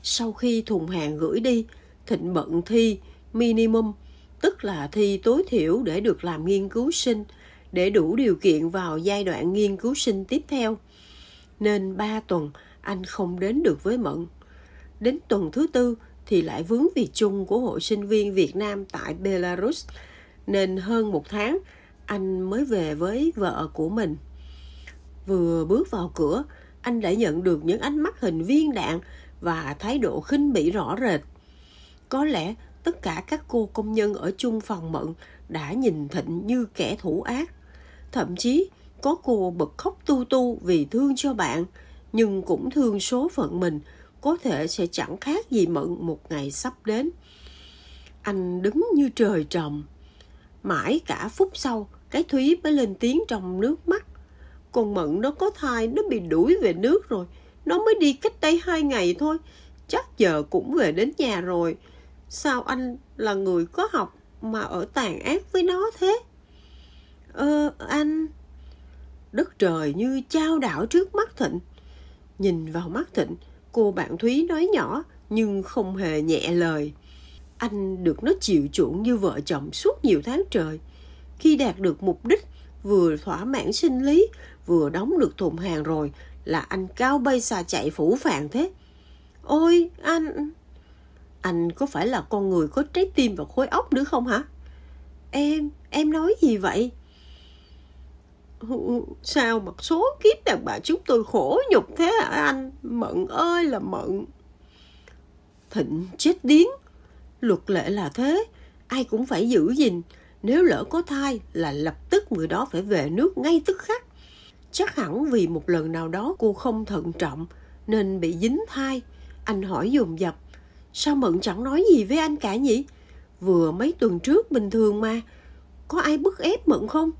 Sau khi thùng hàng gửi đi, Thịnh bận thi minimum, tức là thi tối thiểu để được làm nghiên cứu sinh, để đủ điều kiện vào giai đoạn nghiên cứu sinh tiếp theo. Nên 3 tuần anh không đến được với Mận. Đến tuần thứ tư thì lại vướng vì chung của hội sinh viên Việt Nam tại Belarus, nên hơn một tháng anh mới về với vợ của mình. Vừa bước vào cửa, anh đã nhận được những ánh mắt hình viên đạn và thái độ khinh bỉ rõ rệt. Có lẽ tất cả các cô công nhân ở chung phòng mận đã nhìn Thịnh như kẻ thủ ác. Thậm chí có cô bật khóc tu tu vì thương cho bạn, nhưng cũng thương số phận mình có thể sẽ chẳng khác gì mận một ngày sắp đến anh đứng như trời trồng mãi cả phút sau cái thúy mới lên tiếng trong nước mắt con mận nó có thai nó bị đuổi về nước rồi nó mới đi cách đây hai ngày thôi chắc giờ cũng về đến nhà rồi sao anh là người có học mà ở tàn ác với nó thế ơ ờ, anh đất trời như trao đảo trước mắt thịnh nhìn vào mắt thịnh Cô bạn Thúy nói nhỏ nhưng không hề nhẹ lời. Anh được nó chịu chuộng như vợ chồng suốt nhiều tháng trời. Khi đạt được mục đích, vừa thỏa mãn sinh lý, vừa đóng được thùng hàng rồi là anh cao bay xa chạy phủ phàng thế. Ôi, anh... Anh có phải là con người có trái tim và khối óc nữa không hả? Em, em nói gì vậy? sao một số kiếp đàn bà chúng tôi khổ nhục thế hả anh mận ơi là mận thịnh chết điếng luật lệ là thế ai cũng phải giữ gìn nếu lỡ có thai là lập tức người đó phải về nước ngay tức khắc chắc hẳn vì một lần nào đó cô không thận trọng nên bị dính thai anh hỏi dồn dập sao mận chẳng nói gì với anh cả nhỉ vừa mấy tuần trước bình thường mà có ai bức ép mận không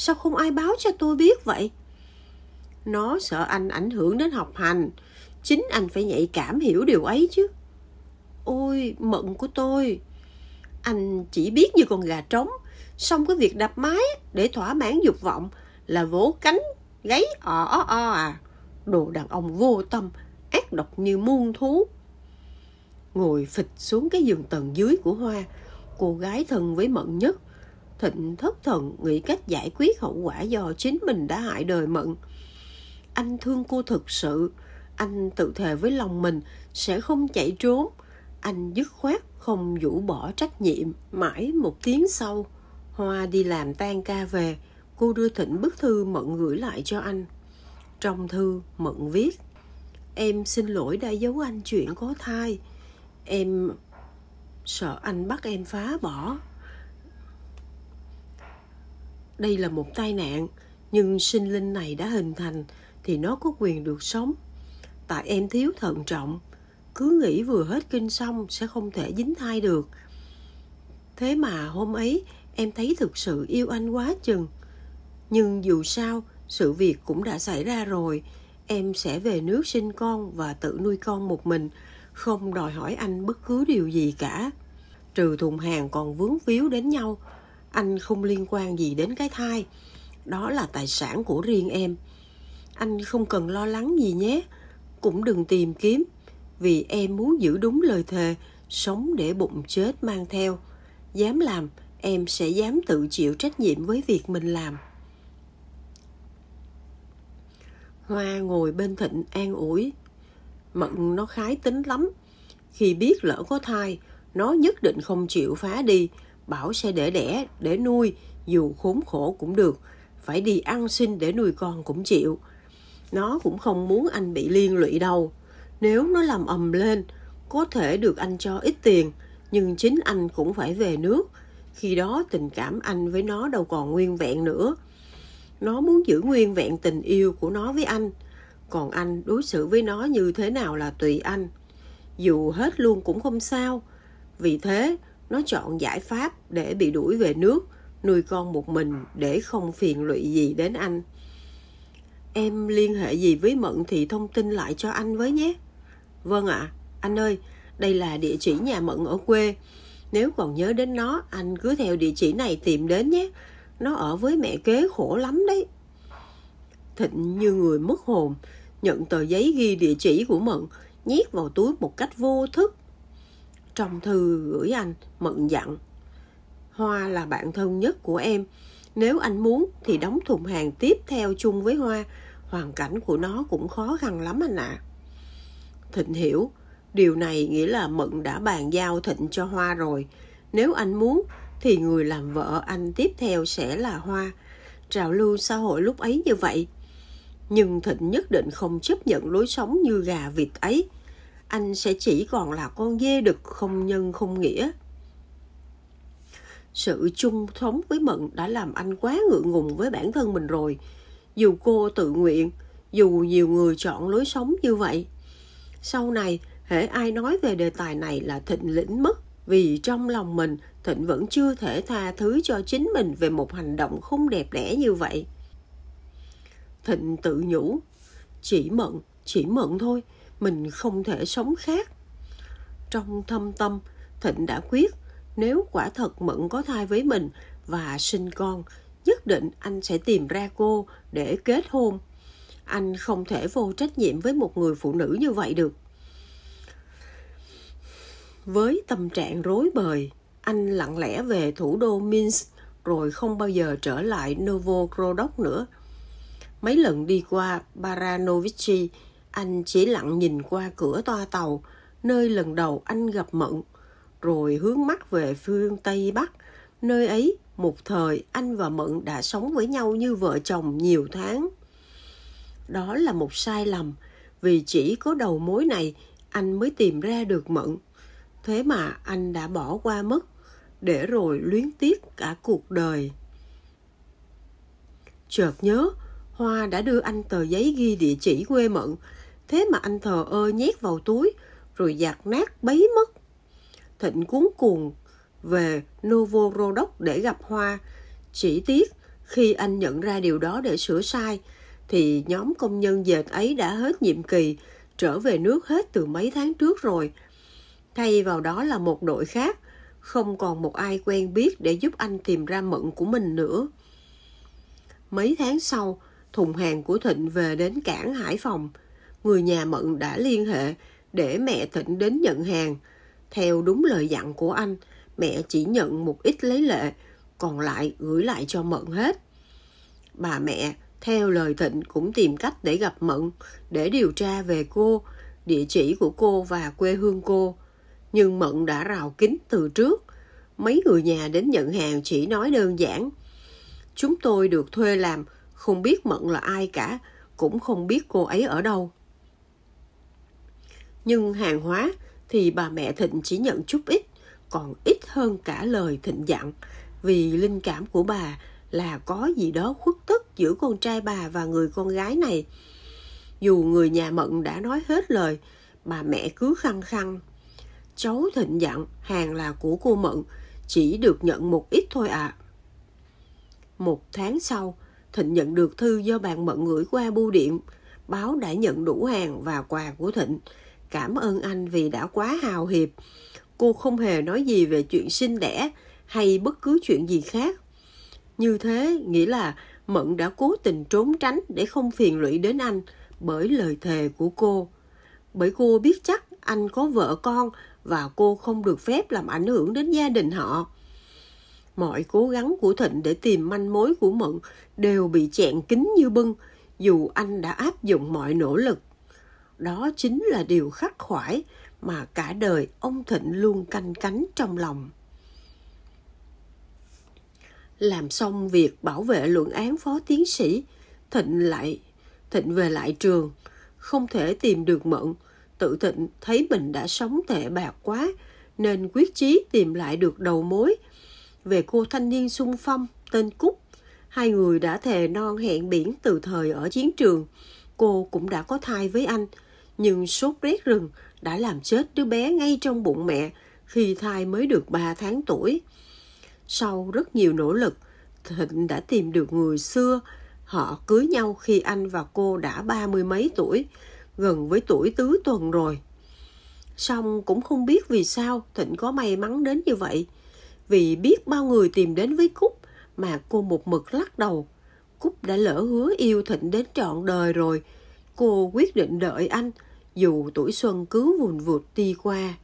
Sao không ai báo cho tôi biết vậy? Nó sợ anh ảnh hưởng đến học hành. Chính anh phải nhạy cảm hiểu điều ấy chứ. Ôi, mận của tôi. Anh chỉ biết như con gà trống. Xong cái việc đập mái để thỏa mãn dục vọng là vỗ cánh, gáy ọ ọ ọ à. Đồ đàn ông vô tâm, ác độc như muôn thú. Ngồi phịch xuống cái giường tầng dưới của Hoa, cô gái thân với Mận nhất Thịnh thất thần nghĩ cách giải quyết hậu quả do chính mình đã hại đời Mận. Anh thương cô thực sự, anh tự thề với lòng mình sẽ không chạy trốn. Anh dứt khoát không rũ bỏ trách nhiệm mãi một tiếng sau. Hoa đi làm tan ca về, cô đưa Thịnh bức thư Mận gửi lại cho anh. Trong thư, Mận viết Em xin lỗi đã giấu anh chuyện có thai. Em sợ anh bắt em phá bỏ đây là một tai nạn nhưng sinh linh này đã hình thành thì nó có quyền được sống tại em thiếu thận trọng cứ nghĩ vừa hết kinh xong sẽ không thể dính thai được thế mà hôm ấy em thấy thực sự yêu anh quá chừng nhưng dù sao sự việc cũng đã xảy ra rồi em sẽ về nước sinh con và tự nuôi con một mình không đòi hỏi anh bất cứ điều gì cả trừ thùng hàng còn vướng víu đến nhau anh không liên quan gì đến cái thai đó là tài sản của riêng em anh không cần lo lắng gì nhé cũng đừng tìm kiếm vì em muốn giữ đúng lời thề sống để bụng chết mang theo dám làm em sẽ dám tự chịu trách nhiệm với việc mình làm hoa ngồi bên thịnh an ủi mận nó khái tính lắm khi biết lỡ có thai nó nhất định không chịu phá đi Bảo sẽ để đẻ, để nuôi, dù khốn khổ cũng được, phải đi ăn xin để nuôi con cũng chịu. Nó cũng không muốn anh bị liên lụy đâu. Nếu nó làm ầm lên, có thể được anh cho ít tiền, nhưng chính anh cũng phải về nước. Khi đó tình cảm anh với nó đâu còn nguyên vẹn nữa. Nó muốn giữ nguyên vẹn tình yêu của nó với anh, còn anh đối xử với nó như thế nào là tùy anh. Dù hết luôn cũng không sao. Vì thế, nó chọn giải pháp để bị đuổi về nước nuôi con một mình để không phiền lụy gì đến anh em liên hệ gì với mận thì thông tin lại cho anh với nhé vâng ạ à, anh ơi đây là địa chỉ nhà mận ở quê nếu còn nhớ đến nó anh cứ theo địa chỉ này tìm đến nhé nó ở với mẹ kế khổ lắm đấy thịnh như người mất hồn nhận tờ giấy ghi địa chỉ của mận nhét vào túi một cách vô thức trong thư gửi anh mận dặn hoa là bạn thân nhất của em nếu anh muốn thì đóng thùng hàng tiếp theo chung với hoa hoàn cảnh của nó cũng khó khăn lắm anh ạ à. thịnh hiểu điều này nghĩa là mận đã bàn giao thịnh cho hoa rồi nếu anh muốn thì người làm vợ anh tiếp theo sẽ là hoa trào lưu xã hội lúc ấy như vậy nhưng thịnh nhất định không chấp nhận lối sống như gà vịt ấy anh sẽ chỉ còn là con dê đực không nhân không nghĩa. Sự chung thống với Mận đã làm anh quá ngượng ngùng với bản thân mình rồi. Dù cô tự nguyện, dù nhiều người chọn lối sống như vậy. Sau này, hễ ai nói về đề tài này là Thịnh lĩnh mất vì trong lòng mình Thịnh vẫn chưa thể tha thứ cho chính mình về một hành động không đẹp đẽ như vậy. Thịnh tự nhủ, chỉ mận, chỉ mận thôi, mình không thể sống khác trong thâm tâm thịnh đã quyết nếu quả thật mẫn có thai với mình và sinh con nhất định anh sẽ tìm ra cô để kết hôn anh không thể vô trách nhiệm với một người phụ nữ như vậy được với tâm trạng rối bời anh lặng lẽ về thủ đô minsk rồi không bao giờ trở lại novogrodok nữa mấy lần đi qua baranovichi anh chỉ lặng nhìn qua cửa toa tàu, nơi lần đầu anh gặp Mận, rồi hướng mắt về phương Tây Bắc. Nơi ấy, một thời anh và Mận đã sống với nhau như vợ chồng nhiều tháng. Đó là một sai lầm, vì chỉ có đầu mối này anh mới tìm ra được Mận. Thế mà anh đã bỏ qua mất, để rồi luyến tiếc cả cuộc đời. Chợt nhớ, Hoa đã đưa anh tờ giấy ghi địa chỉ quê Mận, Thế mà anh thờ ơ nhét vào túi, rồi giặt nát bấy mất. Thịnh cuốn cuồng về Novorodok để gặp Hoa. Chỉ tiếc khi anh nhận ra điều đó để sửa sai, thì nhóm công nhân dệt ấy đã hết nhiệm kỳ, trở về nước hết từ mấy tháng trước rồi. Thay vào đó là một đội khác, không còn một ai quen biết để giúp anh tìm ra mận của mình nữa. Mấy tháng sau, thùng hàng của Thịnh về đến cảng Hải Phòng – người nhà Mận đã liên hệ để mẹ Thịnh đến nhận hàng. Theo đúng lời dặn của anh, mẹ chỉ nhận một ít lấy lệ, còn lại gửi lại cho Mận hết. Bà mẹ, theo lời Thịnh cũng tìm cách để gặp Mận, để điều tra về cô, địa chỉ của cô và quê hương cô. Nhưng Mận đã rào kín từ trước. Mấy người nhà đến nhận hàng chỉ nói đơn giản. Chúng tôi được thuê làm, không biết Mận là ai cả, cũng không biết cô ấy ở đâu nhưng hàng hóa thì bà mẹ Thịnh chỉ nhận chút ít, còn ít hơn cả lời Thịnh dặn, vì linh cảm của bà là có gì đó khuất tức giữa con trai bà và người con gái này. Dù người nhà Mận đã nói hết lời, bà mẹ cứ khăng khăng. Cháu Thịnh dặn hàng là của cô Mận, chỉ được nhận một ít thôi ạ. À. Một tháng sau, Thịnh nhận được thư do bạn Mận gửi qua bưu điện. Báo đã nhận đủ hàng và quà của Thịnh, Cảm ơn anh vì đã quá hào hiệp. Cô không hề nói gì về chuyện sinh đẻ hay bất cứ chuyện gì khác. Như thế nghĩa là Mận đã cố tình trốn tránh để không phiền lụy đến anh bởi lời thề của cô. Bởi cô biết chắc anh có vợ con và cô không được phép làm ảnh hưởng đến gia đình họ. Mọi cố gắng của Thịnh để tìm manh mối của Mận đều bị chẹn kín như bưng, dù anh đã áp dụng mọi nỗ lực đó chính là điều khắc khoải mà cả đời ông thịnh luôn canh cánh trong lòng làm xong việc bảo vệ luận án phó tiến sĩ thịnh lại thịnh về lại trường không thể tìm được mận tự thịnh thấy mình đã sống tệ bạc quá nên quyết chí tìm lại được đầu mối về cô thanh niên sung phong tên cúc hai người đã thề non hẹn biển từ thời ở chiến trường cô cũng đã có thai với anh nhưng sốt rét rừng đã làm chết đứa bé ngay trong bụng mẹ khi thai mới được 3 tháng tuổi. Sau rất nhiều nỗ lực, Thịnh đã tìm được người xưa. Họ cưới nhau khi anh và cô đã ba mươi mấy tuổi, gần với tuổi tứ tuần rồi. Song cũng không biết vì sao Thịnh có may mắn đến như vậy. Vì biết bao người tìm đến với Cúc mà cô một mực lắc đầu. Cúc đã lỡ hứa yêu Thịnh đến trọn đời rồi. Cô quyết định đợi anh – dù tuổi xuân cứ vùn vụt đi qua.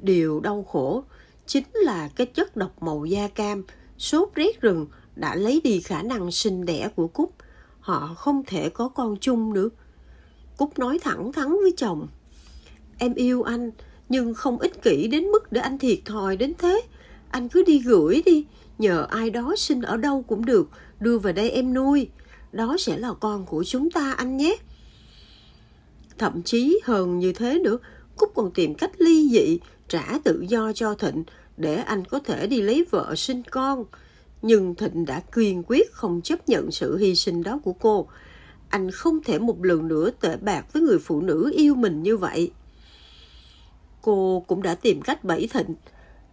Điều đau khổ chính là cái chất độc màu da cam, sốt rét rừng đã lấy đi khả năng sinh đẻ của Cúc. Họ không thể có con chung nữa. Cúc nói thẳng thắn với chồng. Em yêu anh, nhưng không ích kỷ đến mức để anh thiệt thòi đến thế. Anh cứ đi gửi đi, nhờ ai đó sinh ở đâu cũng được, đưa vào đây em nuôi. Đó sẽ là con của chúng ta anh nhé thậm chí hơn như thế nữa cúc còn tìm cách ly dị trả tự do cho thịnh để anh có thể đi lấy vợ sinh con nhưng thịnh đã kiên quyết không chấp nhận sự hy sinh đó của cô anh không thể một lần nữa tệ bạc với người phụ nữ yêu mình như vậy cô cũng đã tìm cách bẫy thịnh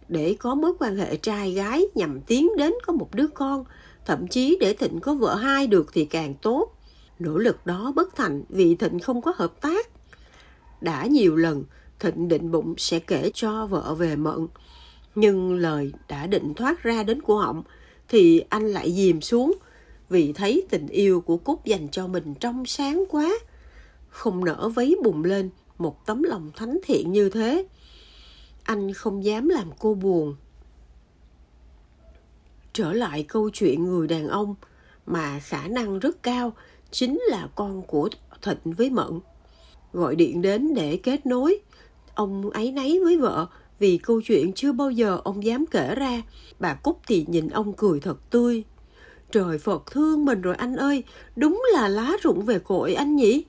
để có mối quan hệ trai gái nhằm tiến đến có một đứa con thậm chí để thịnh có vợ hai được thì càng tốt Nỗ lực đó bất thành vì Thịnh không có hợp tác. Đã nhiều lần, Thịnh định bụng sẽ kể cho vợ về mận. Nhưng lời đã định thoát ra đến của họng thì anh lại dìm xuống vì thấy tình yêu của Cúc dành cho mình trong sáng quá. Không nỡ vấy bùng lên một tấm lòng thánh thiện như thế. Anh không dám làm cô buồn. Trở lại câu chuyện người đàn ông mà khả năng rất cao chính là con của Thịnh với Mận. Gọi điện đến để kết nối, ông ấy nấy với vợ vì câu chuyện chưa bao giờ ông dám kể ra. Bà Cúc thì nhìn ông cười thật tươi. Trời Phật thương mình rồi anh ơi, đúng là lá rụng về cội anh nhỉ?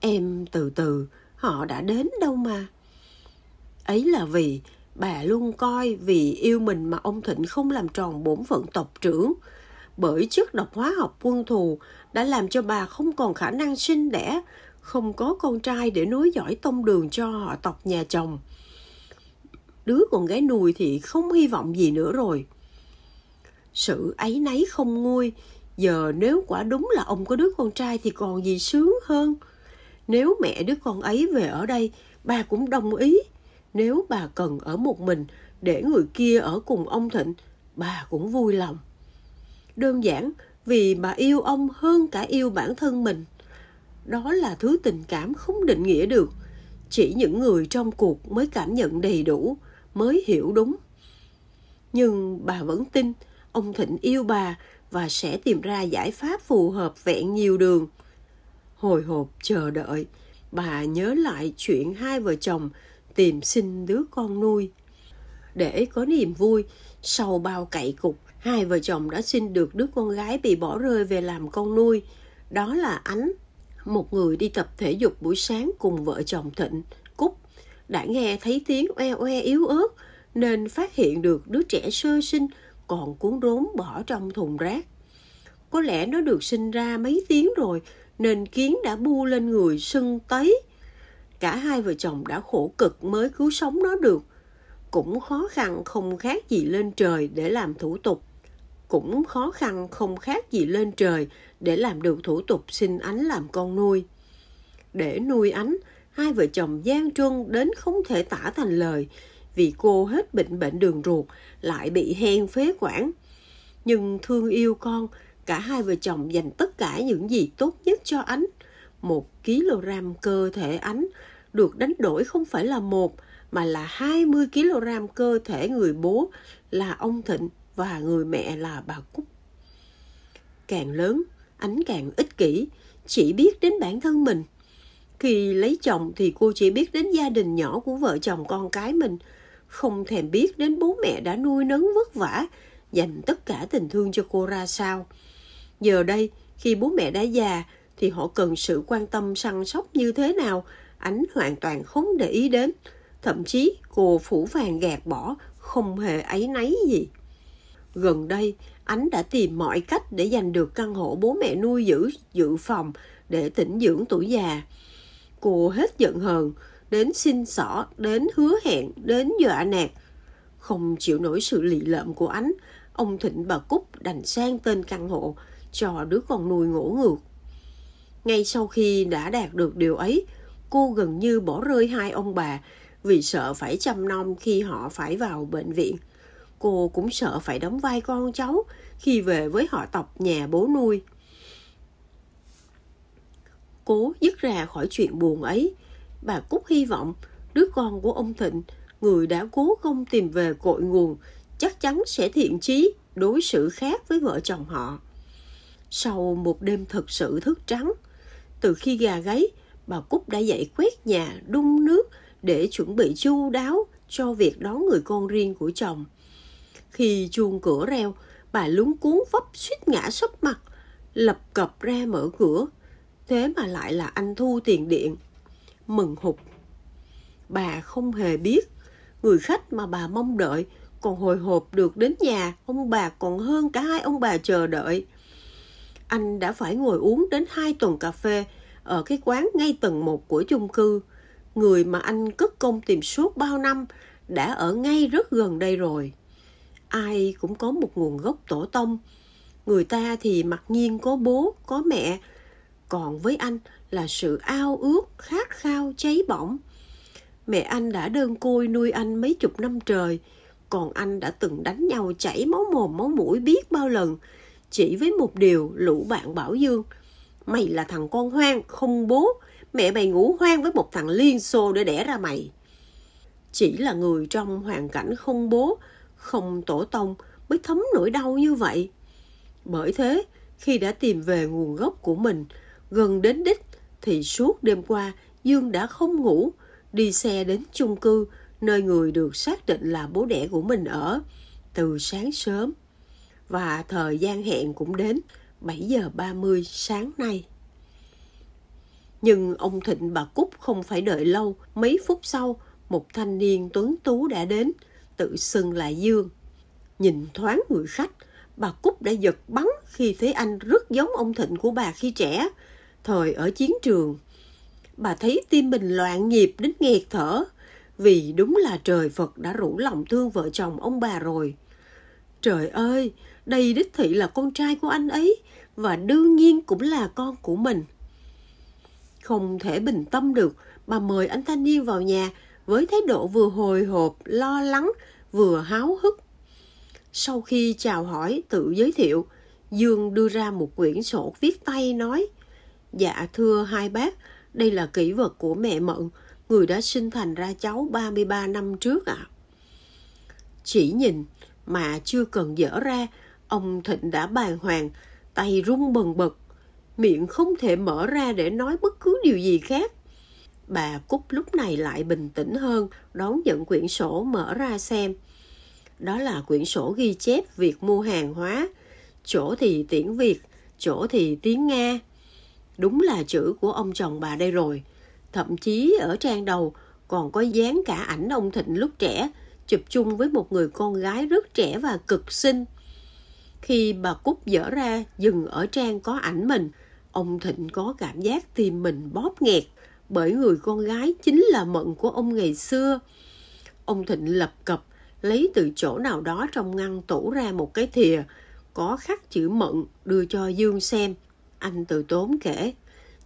Em từ từ, họ đã đến đâu mà. Ấy là vì bà luôn coi vì yêu mình mà ông Thịnh không làm tròn bổn phận tộc trưởng. Bởi chất độc hóa học quân thù đã làm cho bà không còn khả năng sinh đẻ, không có con trai để nối dõi tông đường cho họ tộc nhà chồng. Đứa con gái nuôi thì không hy vọng gì nữa rồi. Sự ấy nấy không nguôi, giờ nếu quả đúng là ông có đứa con trai thì còn gì sướng hơn. Nếu mẹ đứa con ấy về ở đây, bà cũng đồng ý. Nếu bà cần ở một mình, để người kia ở cùng ông Thịnh, bà cũng vui lòng. Đơn giản, vì bà yêu ông hơn cả yêu bản thân mình đó là thứ tình cảm không định nghĩa được chỉ những người trong cuộc mới cảm nhận đầy đủ mới hiểu đúng nhưng bà vẫn tin ông thịnh yêu bà và sẽ tìm ra giải pháp phù hợp vẹn nhiều đường hồi hộp chờ đợi bà nhớ lại chuyện hai vợ chồng tìm xin đứa con nuôi để có niềm vui sau bao cậy cục hai vợ chồng đã xin được đứa con gái bị bỏ rơi về làm con nuôi. Đó là Ánh, một người đi tập thể dục buổi sáng cùng vợ chồng Thịnh, Cúc. Đã nghe thấy tiếng oe oe yếu ớt nên phát hiện được đứa trẻ sơ sinh còn cuốn rốn bỏ trong thùng rác. Có lẽ nó được sinh ra mấy tiếng rồi nên kiến đã bu lên người sưng tấy. Cả hai vợ chồng đã khổ cực mới cứu sống nó được cũng khó khăn không khác gì lên trời để làm thủ tục cũng khó khăn không khác gì lên trời để làm được thủ tục xin ánh làm con nuôi. Để nuôi ánh, hai vợ chồng gian truân đến không thể tả thành lời vì cô hết bệnh bệnh đường ruột lại bị hen phế quản. Nhưng thương yêu con, cả hai vợ chồng dành tất cả những gì tốt nhất cho ánh. Một kg cơ thể ánh được đánh đổi không phải là một mà là 20 kg cơ thể người bố là ông Thịnh và người mẹ là bà Cúc. Càng lớn, ánh càng ích kỷ, chỉ biết đến bản thân mình. Khi lấy chồng thì cô chỉ biết đến gia đình nhỏ của vợ chồng con cái mình, không thèm biết đến bố mẹ đã nuôi nấng vất vả, dành tất cả tình thương cho cô ra sao. Giờ đây, khi bố mẹ đã già, thì họ cần sự quan tâm săn sóc như thế nào, ánh hoàn toàn không để ý đến. Thậm chí cô phủ vàng gạt bỏ, không hề ấy nấy gì. Gần đây, Ánh đã tìm mọi cách để giành được căn hộ bố mẹ nuôi giữ dự phòng để tỉnh dưỡng tuổi già. Cô hết giận hờn, đến xin xỏ, đến hứa hẹn, đến dọa nạt. Không chịu nổi sự lì lợm của Ánh, ông Thịnh bà Cúc đành sang tên căn hộ cho đứa con nuôi ngủ ngược. Ngay sau khi đã đạt được điều ấy, cô gần như bỏ rơi hai ông bà vì sợ phải chăm nom khi họ phải vào bệnh viện – cô cũng sợ phải đóng vai con cháu khi về với họ tộc nhà bố nuôi. Cố dứt ra khỏi chuyện buồn ấy, bà Cúc hy vọng đứa con của ông Thịnh, người đã cố công tìm về cội nguồn, chắc chắn sẽ thiện chí đối xử khác với vợ chồng họ. Sau một đêm thực sự thức trắng, từ khi gà gáy, bà Cúc đã dậy quét nhà, đun nước để chuẩn bị chu đáo cho việc đón người con riêng của chồng – khi chuông cửa reo, bà lúng cuốn vấp suýt ngã sấp mặt, lập cập ra mở cửa. Thế mà lại là anh thu tiền điện. Mừng hụt. Bà không hề biết, người khách mà bà mong đợi còn hồi hộp được đến nhà ông bà còn hơn cả hai ông bà chờ đợi. Anh đã phải ngồi uống đến hai tuần cà phê ở cái quán ngay tầng một của chung cư. Người mà anh cất công tìm suốt bao năm đã ở ngay rất gần đây rồi ai cũng có một nguồn gốc tổ tông người ta thì mặc nhiên có bố có mẹ còn với anh là sự ao ước khát khao cháy bỏng mẹ anh đã đơn côi nuôi anh mấy chục năm trời còn anh đã từng đánh nhau chảy máu mồm máu mũi biết bao lần chỉ với một điều lũ bạn bảo dương mày là thằng con hoang không bố mẹ mày ngủ hoang với một thằng liên xô để đẻ ra mày chỉ là người trong hoàn cảnh không bố không tổ tông mới thấm nỗi đau như vậy. Bởi thế, khi đã tìm về nguồn gốc của mình, gần đến đích thì suốt đêm qua Dương đã không ngủ, đi xe đến chung cư nơi người được xác định là bố đẻ của mình ở từ sáng sớm. Và thời gian hẹn cũng đến 7 giờ 30 sáng nay. Nhưng ông Thịnh bà Cúc không phải đợi lâu, mấy phút sau, một thanh niên tuấn tú đã đến – tự xưng là Dương. Nhìn thoáng người khách, bà Cúc đã giật bắn khi thấy anh rất giống ông Thịnh của bà khi trẻ, thời ở chiến trường. Bà thấy tim mình loạn nhịp đến nghẹt thở, vì đúng là trời Phật đã rủ lòng thương vợ chồng ông bà rồi. Trời ơi, đây đích thị là con trai của anh ấy và đương nhiên cũng là con của mình. Không thể bình tâm được, bà mời anh thanh niên vào nhà với thái độ vừa hồi hộp, lo lắng, vừa háo hức. Sau khi chào hỏi, tự giới thiệu, Dương đưa ra một quyển sổ viết tay nói Dạ thưa hai bác, đây là kỷ vật của mẹ Mận, người đã sinh thành ra cháu 33 năm trước ạ. À. Chỉ nhìn mà chưa cần dở ra, ông Thịnh đã bàng hoàng, tay run bần bật, miệng không thể mở ra để nói bất cứ điều gì khác. Bà Cúc lúc này lại bình tĩnh hơn, đón nhận quyển sổ mở ra xem. Đó là quyển sổ ghi chép việc mua hàng hóa. Chỗ thì tiếng Việt, chỗ thì tiếng Nga. Đúng là chữ của ông chồng bà đây rồi. Thậm chí ở trang đầu còn có dán cả ảnh ông Thịnh lúc trẻ, chụp chung với một người con gái rất trẻ và cực xinh. Khi bà Cúc dở ra dừng ở trang có ảnh mình, ông Thịnh có cảm giác tim mình bóp nghẹt bởi người con gái chính là mận của ông ngày xưa. Ông Thịnh lập cập lấy từ chỗ nào đó trong ngăn tủ ra một cái thìa có khắc chữ mận đưa cho Dương xem. Anh từ tốn kể,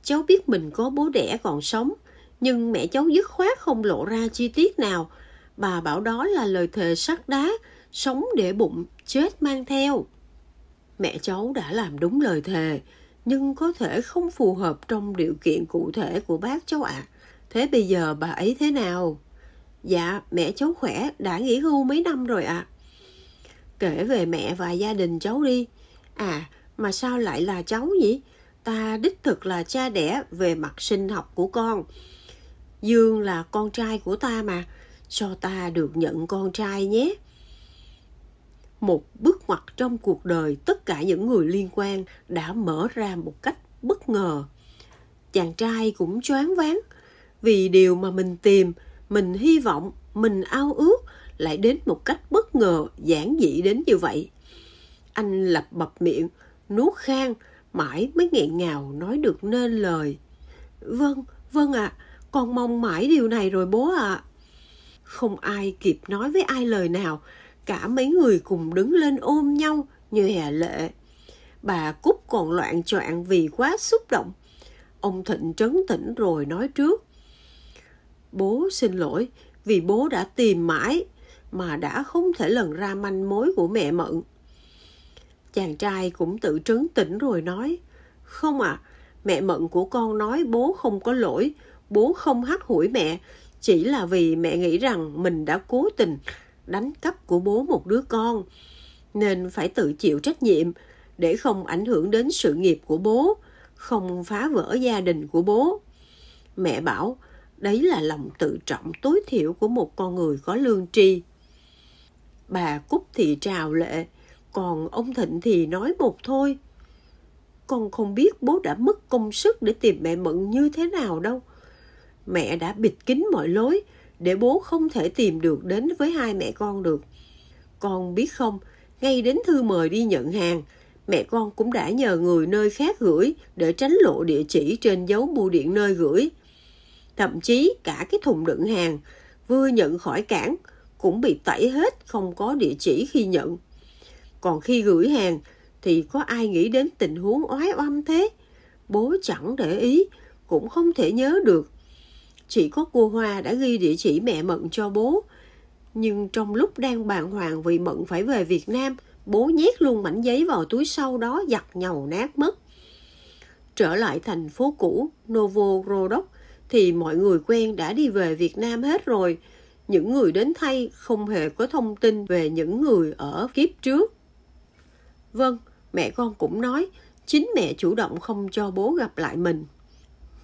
cháu biết mình có bố đẻ còn sống, nhưng mẹ cháu dứt khoát không lộ ra chi tiết nào. Bà bảo đó là lời thề sắt đá, sống để bụng, chết mang theo. Mẹ cháu đã làm đúng lời thề, nhưng có thể không phù hợp trong điều kiện cụ thể của bác cháu ạ. À. Thế bây giờ bà ấy thế nào? Dạ, mẹ cháu khỏe, đã nghỉ hưu mấy năm rồi ạ. À. Kể về mẹ và gia đình cháu đi. À, mà sao lại là cháu nhỉ? Ta đích thực là cha đẻ về mặt sinh học của con. Dương là con trai của ta mà, cho ta được nhận con trai nhé một bước ngoặt trong cuộc đời tất cả những người liên quan đã mở ra một cách bất ngờ chàng trai cũng choáng váng vì điều mà mình tìm mình hy vọng mình ao ước lại đến một cách bất ngờ giản dị đến như vậy anh lập bập miệng nuốt khang mãi mới nghẹn ngào nói được nên lời vâng vâng ạ à, con mong mãi điều này rồi bố ạ à. không ai kịp nói với ai lời nào Cả mấy người cùng đứng lên ôm nhau như hè lệ. Bà Cúc còn loạn choạng vì quá xúc động. Ông Thịnh trấn tĩnh rồi nói trước. Bố xin lỗi vì bố đã tìm mãi mà đã không thể lần ra manh mối của mẹ Mận. Chàng trai cũng tự trấn tĩnh rồi nói. Không à, mẹ Mận của con nói bố không có lỗi, bố không hắt hủi mẹ, chỉ là vì mẹ nghĩ rằng mình đã cố tình đánh cắp của bố một đứa con nên phải tự chịu trách nhiệm để không ảnh hưởng đến sự nghiệp của bố không phá vỡ gia đình của bố mẹ bảo đấy là lòng tự trọng tối thiểu của một con người có lương tri bà cúc thì trào lệ còn ông thịnh thì nói một thôi con không biết bố đã mất công sức để tìm mẹ mận như thế nào đâu mẹ đã bịt kín mọi lối để bố không thể tìm được đến với hai mẹ con được. Con biết không, ngay đến thư mời đi nhận hàng, mẹ con cũng đã nhờ người nơi khác gửi để tránh lộ địa chỉ trên dấu bưu điện nơi gửi. Thậm chí cả cái thùng đựng hàng vừa nhận khỏi cảng cũng bị tẩy hết không có địa chỉ khi nhận. Còn khi gửi hàng thì có ai nghĩ đến tình huống oái oăm thế? Bố chẳng để ý, cũng không thể nhớ được chỉ có cô Hoa đã ghi địa chỉ mẹ Mận cho bố. Nhưng trong lúc đang bàng hoàng vì Mận phải về Việt Nam, bố nhét luôn mảnh giấy vào túi sau đó giặt nhầu nát mất. Trở lại thành phố cũ, Novorodok, thì mọi người quen đã đi về Việt Nam hết rồi. Những người đến thay không hề có thông tin về những người ở kiếp trước. Vâng, mẹ con cũng nói, chính mẹ chủ động không cho bố gặp lại mình.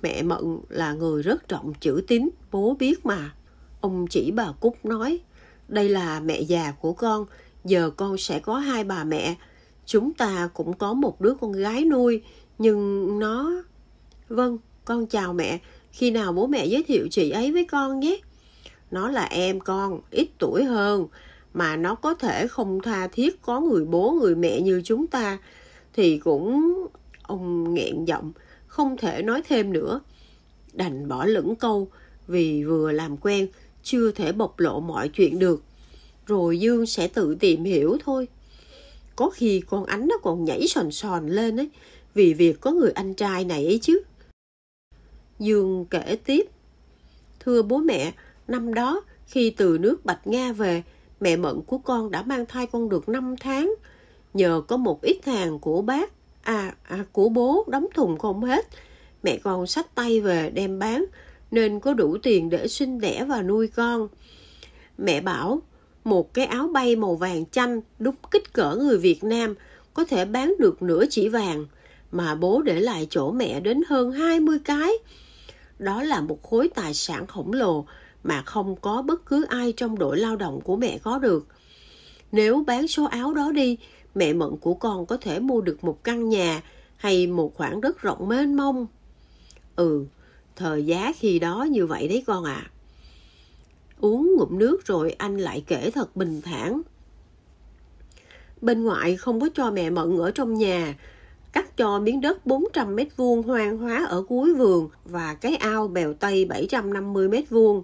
Mẹ Mận là người rất trọng chữ tín, bố biết mà. Ông chỉ bà Cúc nói, đây là mẹ già của con, giờ con sẽ có hai bà mẹ. Chúng ta cũng có một đứa con gái nuôi, nhưng nó... Vâng, con chào mẹ, khi nào bố mẹ giới thiệu chị ấy với con nhé. Nó là em con, ít tuổi hơn, mà nó có thể không tha thiết có người bố, người mẹ như chúng ta, thì cũng... Ông nghẹn giọng, không thể nói thêm nữa. Đành bỏ lửng câu vì vừa làm quen chưa thể bộc lộ mọi chuyện được. Rồi Dương sẽ tự tìm hiểu thôi. Có khi con ánh nó còn nhảy sòn sòn lên ấy vì việc có người anh trai này ấy chứ. Dương kể tiếp. Thưa bố mẹ, năm đó khi từ nước Bạch Nga về, mẹ mận của con đã mang thai con được 5 tháng. Nhờ có một ít hàng của bác à, à của bố đóng thùng không hết mẹ còn sách tay về đem bán nên có đủ tiền để sinh đẻ và nuôi con mẹ bảo một cái áo bay màu vàng chanh đúc kích cỡ người việt nam có thể bán được nửa chỉ vàng mà bố để lại chỗ mẹ đến hơn 20 cái. Đó là một khối tài sản khổng lồ mà không có bất cứ ai trong đội lao động của mẹ có được. Nếu bán số áo đó đi mẹ mận của con có thể mua được một căn nhà hay một khoảng đất rộng mênh mông. Ừ, thời giá khi đó như vậy đấy con ạ. À. Uống ngụm nước rồi anh lại kể thật bình thản. Bên ngoại không có cho mẹ mận ở trong nhà, cắt cho miếng đất 400 mét vuông hoang hóa ở cuối vườn và cái ao bèo tây 750 mét vuông.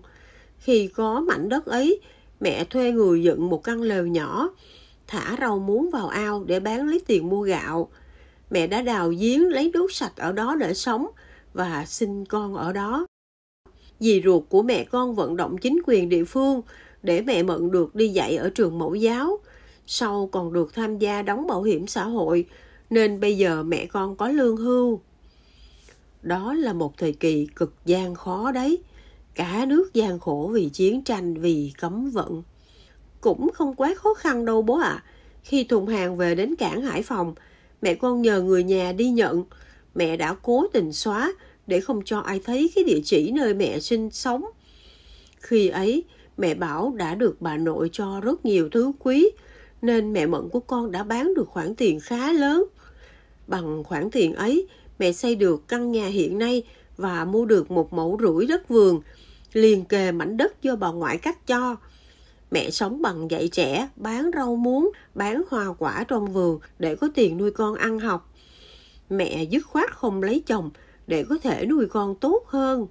Khi có mảnh đất ấy, mẹ thuê người dựng một căn lều nhỏ, thả rau muống vào ao để bán lấy tiền mua gạo. Mẹ đã đào giếng lấy đốt sạch ở đó để sống và sinh con ở đó. Dì ruột của mẹ con vận động chính quyền địa phương để mẹ Mận được đi dạy ở trường mẫu giáo, sau còn được tham gia đóng bảo hiểm xã hội, nên bây giờ mẹ con có lương hưu. Đó là một thời kỳ cực gian khó đấy. Cả nước gian khổ vì chiến tranh, vì cấm vận cũng không quá khó khăn đâu bố ạ. À. Khi thùng hàng về đến cảng Hải Phòng, mẹ con nhờ người nhà đi nhận. Mẹ đã cố tình xóa để không cho ai thấy cái địa chỉ nơi mẹ sinh sống. Khi ấy, mẹ bảo đã được bà nội cho rất nhiều thứ quý, nên mẹ mận của con đã bán được khoản tiền khá lớn. Bằng khoản tiền ấy, mẹ xây được căn nhà hiện nay và mua được một mẫu rưỡi đất vườn, liền kề mảnh đất do bà ngoại cắt cho mẹ sống bằng dạy trẻ, bán rau muống, bán hoa quả trong vườn để có tiền nuôi con ăn học. Mẹ dứt khoát không lấy chồng để có thể nuôi con tốt hơn.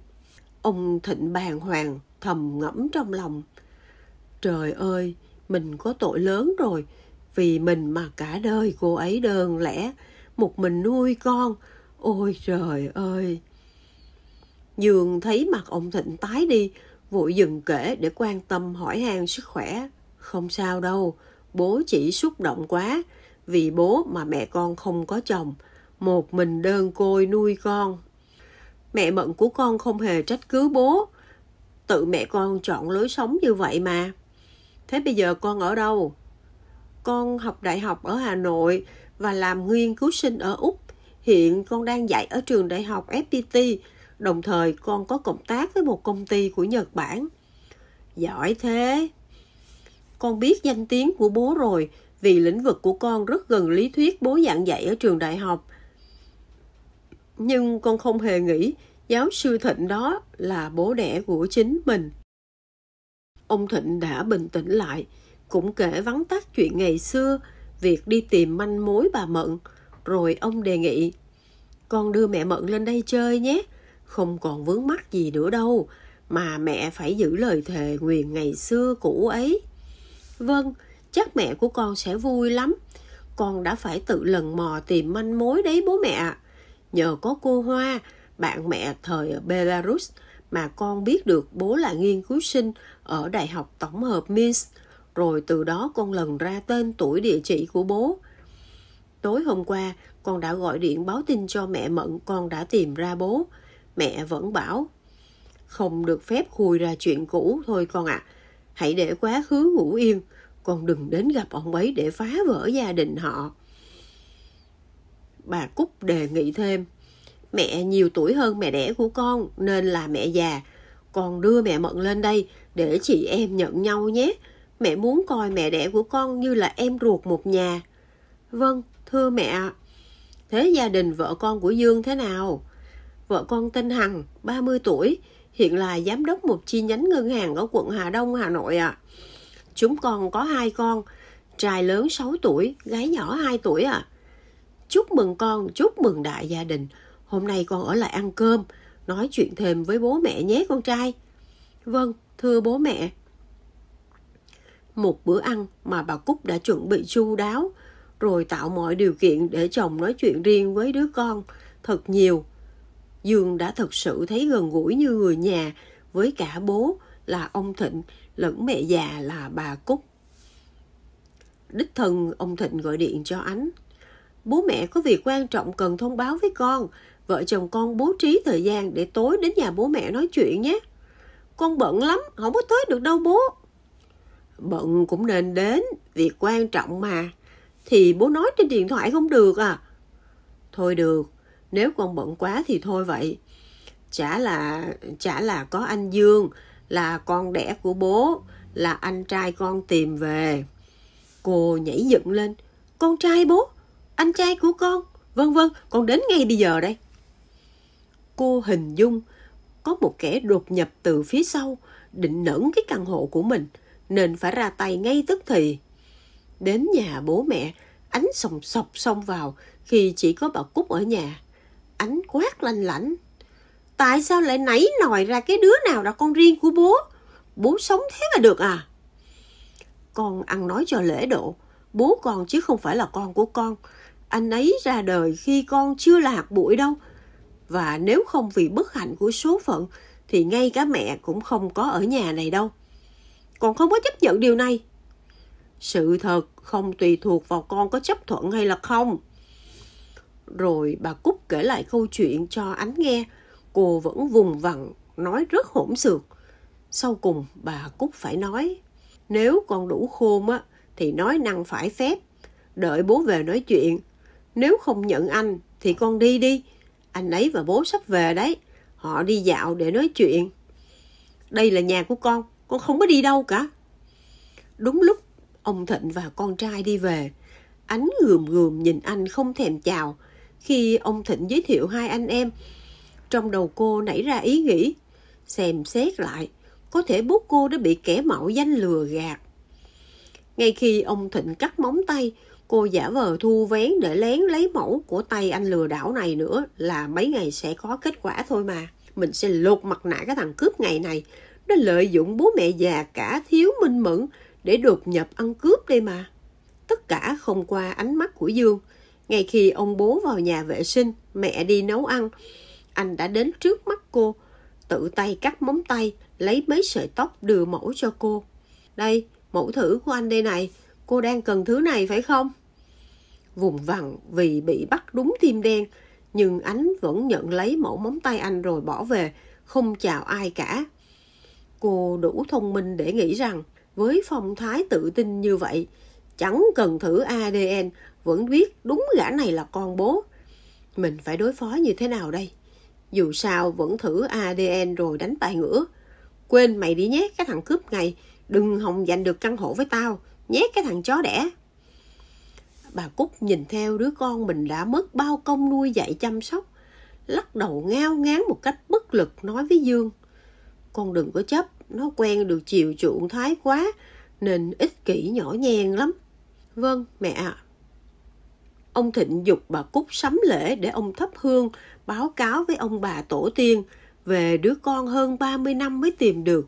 Ông Thịnh bàng hoàng thầm ngẫm trong lòng. Trời ơi, mình có tội lớn rồi, vì mình mà cả đời cô ấy đơn lẻ, một mình nuôi con. Ôi trời ơi! Dương thấy mặt ông Thịnh tái đi, vội dừng kể để quan tâm hỏi han sức khỏe. Không sao đâu, bố chỉ xúc động quá, vì bố mà mẹ con không có chồng, một mình đơn côi nuôi con. Mẹ mận của con không hề trách cứ bố, tự mẹ con chọn lối sống như vậy mà. Thế bây giờ con ở đâu? Con học đại học ở Hà Nội và làm nghiên cứu sinh ở Úc. Hiện con đang dạy ở trường đại học FPT Đồng thời con có cộng tác với một công ty của Nhật Bản. Giỏi thế. Con biết danh tiếng của bố rồi vì lĩnh vực của con rất gần lý thuyết bố giảng dạy ở trường đại học. Nhưng con không hề nghĩ giáo sư Thịnh đó là bố đẻ của chính mình. Ông Thịnh đã bình tĩnh lại, cũng kể vắn tắt chuyện ngày xưa, việc đi tìm manh mối bà Mận. Rồi ông đề nghị, con đưa mẹ Mận lên đây chơi nhé, không còn vướng mắc gì nữa đâu mà mẹ phải giữ lời thề nguyền ngày xưa cũ ấy vâng chắc mẹ của con sẽ vui lắm con đã phải tự lần mò tìm manh mối đấy bố mẹ nhờ có cô hoa bạn mẹ thời ở belarus mà con biết được bố là nghiên cứu sinh ở đại học tổng hợp minsk rồi từ đó con lần ra tên tuổi địa chỉ của bố tối hôm qua con đã gọi điện báo tin cho mẹ mận con đã tìm ra bố mẹ vẫn bảo không được phép khui ra chuyện cũ thôi con ạ à. hãy để quá khứ ngủ yên con đừng đến gặp ông ấy để phá vỡ gia đình họ bà cúc đề nghị thêm mẹ nhiều tuổi hơn mẹ đẻ của con nên là mẹ già con đưa mẹ mận lên đây để chị em nhận nhau nhé mẹ muốn coi mẹ đẻ của con như là em ruột một nhà vâng thưa mẹ thế gia đình vợ con của dương thế nào vợ con tên Hằng, 30 tuổi, hiện là giám đốc một chi nhánh ngân hàng ở quận Hà Đông, Hà Nội ạ. À. Chúng con có hai con, trai lớn 6 tuổi, gái nhỏ 2 tuổi ạ. À. Chúc mừng con, chúc mừng đại gia đình. Hôm nay con ở lại ăn cơm, nói chuyện thêm với bố mẹ nhé con trai. Vâng, thưa bố mẹ. Một bữa ăn mà bà Cúc đã chuẩn bị chu đáo, rồi tạo mọi điều kiện để chồng nói chuyện riêng với đứa con thật nhiều Dương đã thật sự thấy gần gũi như người nhà với cả bố là ông Thịnh lẫn mẹ già là bà Cúc. Đích thân ông Thịnh gọi điện cho ánh. Bố mẹ có việc quan trọng cần thông báo với con. Vợ chồng con bố trí thời gian để tối đến nhà bố mẹ nói chuyện nhé. Con bận lắm, không có tới được đâu bố. Bận cũng nên đến, việc quan trọng mà. Thì bố nói trên điện thoại không được à. Thôi được, nếu con bận quá thì thôi vậy chả là chả là có anh dương là con đẻ của bố là anh trai con tìm về cô nhảy dựng lên con trai bố anh trai của con vân vân con đến ngay bây giờ đây cô hình dung có một kẻ đột nhập từ phía sau định nẫn cái căn hộ của mình nên phải ra tay ngay tức thì đến nhà bố mẹ ánh sòng sọc xông vào khi chỉ có bà cúc ở nhà Ánh quát lành lảnh, Tại sao lại nảy nòi ra cái đứa nào là con riêng của bố? Bố sống thế mà được à? Con ăn nói cho lễ độ. Bố con chứ không phải là con của con. Anh ấy ra đời khi con chưa là hạt bụi đâu. Và nếu không vì bất hạnh của số phận thì ngay cả mẹ cũng không có ở nhà này đâu. Con không có chấp nhận điều này. Sự thật không tùy thuộc vào con có chấp thuận hay là không rồi bà Cúc kể lại câu chuyện cho Ánh nghe. Cô vẫn vùng vằng, nói rất hỗn xược. Sau cùng bà Cúc phải nói, nếu con đủ khôn á, thì nói năng phải phép. Đợi bố về nói chuyện. Nếu không nhận anh thì con đi đi. Anh ấy và bố sắp về đấy. Họ đi dạo để nói chuyện. Đây là nhà của con, con không có đi đâu cả. Đúng lúc ông Thịnh và con trai đi về, ánh gườm gườm nhìn anh không thèm chào, khi ông Thịnh giới thiệu hai anh em. Trong đầu cô nảy ra ý nghĩ, xem xét lại, có thể bố cô đã bị kẻ mạo danh lừa gạt. Ngay khi ông Thịnh cắt móng tay, cô giả vờ thu vén để lén lấy mẫu của tay anh lừa đảo này nữa là mấy ngày sẽ có kết quả thôi mà. Mình sẽ lột mặt nạ cái thằng cướp ngày này. Nó lợi dụng bố mẹ già cả thiếu minh mẫn để đột nhập ăn cướp đây mà. Tất cả không qua ánh mắt của Dương, ngay khi ông bố vào nhà vệ sinh, mẹ đi nấu ăn, anh đã đến trước mắt cô, tự tay cắt móng tay, lấy mấy sợi tóc đưa mẫu cho cô. Đây, mẫu thử của anh đây này, cô đang cần thứ này phải không? Vùng vằng vì bị bắt đúng tim đen, nhưng Ánh vẫn nhận lấy mẫu móng tay anh rồi bỏ về, không chào ai cả. Cô đủ thông minh để nghĩ rằng với phong thái tự tin như vậy, chẳng cần thử ADN vẫn biết đúng gã này là con bố. Mình phải đối phó như thế nào đây? Dù sao vẫn thử ADN rồi đánh bài ngửa. Quên mày đi nhé cái thằng cướp này, đừng hòng giành được căn hộ với tao, nhé cái thằng chó đẻ. Bà Cúc nhìn theo đứa con mình đã mất bao công nuôi dạy chăm sóc, lắc đầu ngao ngán một cách bất lực nói với Dương. Con đừng có chấp, nó quen được chiều chuộng thái quá, nên ích kỷ nhỏ nhen lắm. Vâng, mẹ ạ. À. Ông Thịnh dục bà Cúc sắm lễ để ông thắp hương, báo cáo với ông bà tổ tiên về đứa con hơn 30 năm mới tìm được.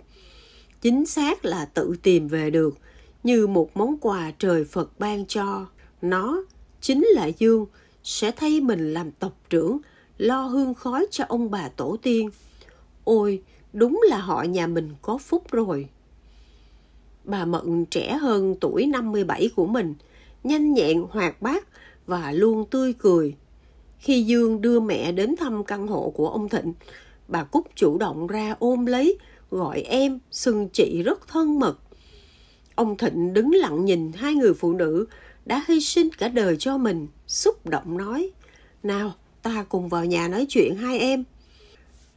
Chính xác là tự tìm về được, như một món quà trời Phật ban cho. Nó, chính là Dương, sẽ thay mình làm tộc trưởng, lo hương khói cho ông bà tổ tiên. Ôi, đúng là họ nhà mình có phúc rồi. Bà Mận trẻ hơn tuổi 57 của mình, nhanh nhẹn hoạt bát, và luôn tươi cười. Khi Dương đưa mẹ đến thăm căn hộ của ông Thịnh, bà Cúc chủ động ra ôm lấy, gọi em, xưng chị rất thân mật. Ông Thịnh đứng lặng nhìn hai người phụ nữ đã hy sinh cả đời cho mình, xúc động nói, nào ta cùng vào nhà nói chuyện hai em.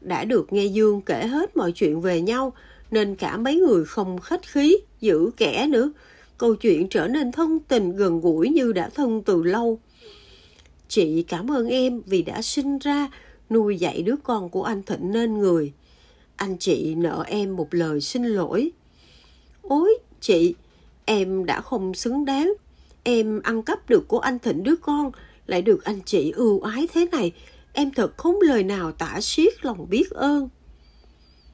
Đã được nghe Dương kể hết mọi chuyện về nhau, nên cả mấy người không khách khí, giữ kẻ nữa, câu chuyện trở nên thân tình gần gũi như đã thân từ lâu. Chị cảm ơn em vì đã sinh ra, nuôi dạy đứa con của anh Thịnh nên người. Anh chị nợ em một lời xin lỗi. Ôi, chị, em đã không xứng đáng. Em ăn cắp được của anh Thịnh đứa con, lại được anh chị ưu ái thế này. Em thật không lời nào tả xiết lòng biết ơn.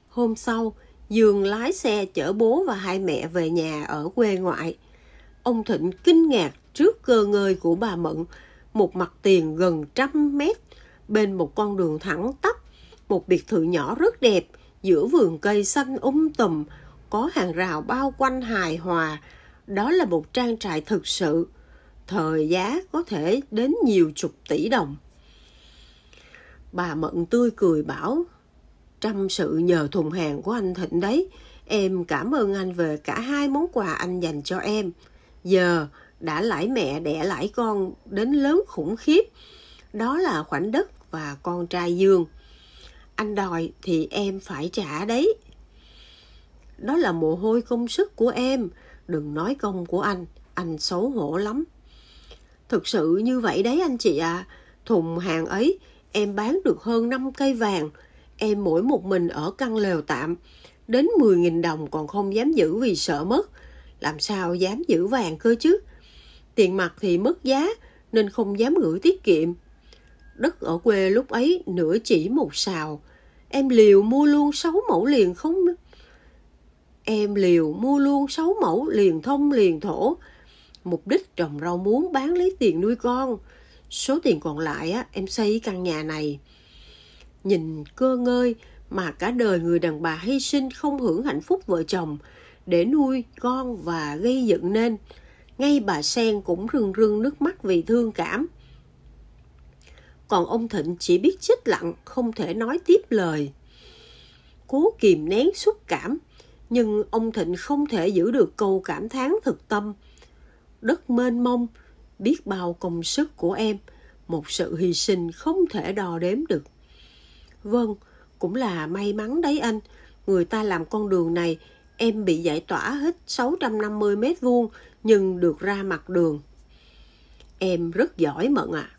Hôm sau, Dương lái xe chở bố và hai mẹ về nhà ở quê ngoại. Ông Thịnh kinh ngạc trước cơ ngơi của bà Mận, một mặt tiền gần trăm mét, bên một con đường thẳng tắp, một biệt thự nhỏ rất đẹp, giữa vườn cây xanh um tùm, có hàng rào bao quanh hài hòa. Đó là một trang trại thực sự, thời giá có thể đến nhiều chục tỷ đồng. Bà Mận tươi cười bảo, Trăm sự nhờ thùng hàng của anh Thịnh đấy. Em cảm ơn anh về cả hai món quà anh dành cho em. Giờ đã lãi mẹ đẻ lãi con đến lớn khủng khiếp. Đó là khoảnh đất và con trai Dương. Anh đòi thì em phải trả đấy. Đó là mồ hôi công sức của em, đừng nói công của anh, anh xấu hổ lắm. Thực sự như vậy đấy anh chị ạ, à, thùng hàng ấy em bán được hơn 5 cây vàng, Em mỗi một mình ở căn lều tạm, đến 10.000 đồng còn không dám giữ vì sợ mất. Làm sao dám giữ vàng cơ chứ? Tiền mặt thì mất giá nên không dám gửi tiết kiệm. Đất ở quê lúc ấy nửa chỉ một xào. Em liều mua luôn 6 mẫu liền không... Em liều mua luôn 6 mẫu liền thông liền thổ. Mục đích trồng rau muống bán lấy tiền nuôi con. Số tiền còn lại á, em xây căn nhà này nhìn cơ ngơi mà cả đời người đàn bà hy sinh không hưởng hạnh phúc vợ chồng để nuôi con và gây dựng nên. Ngay bà Sen cũng rưng rưng nước mắt vì thương cảm. Còn ông Thịnh chỉ biết chết lặng, không thể nói tiếp lời. Cố kìm nén xúc cảm, nhưng ông Thịnh không thể giữ được câu cảm thán thực tâm. Đất mênh mông, biết bao công sức của em, một sự hy sinh không thể đo đếm được. Vâng, cũng là may mắn đấy anh. Người ta làm con đường này, em bị giải tỏa hết 650 mét vuông nhưng được ra mặt đường. Em rất giỏi Mận ạ. À.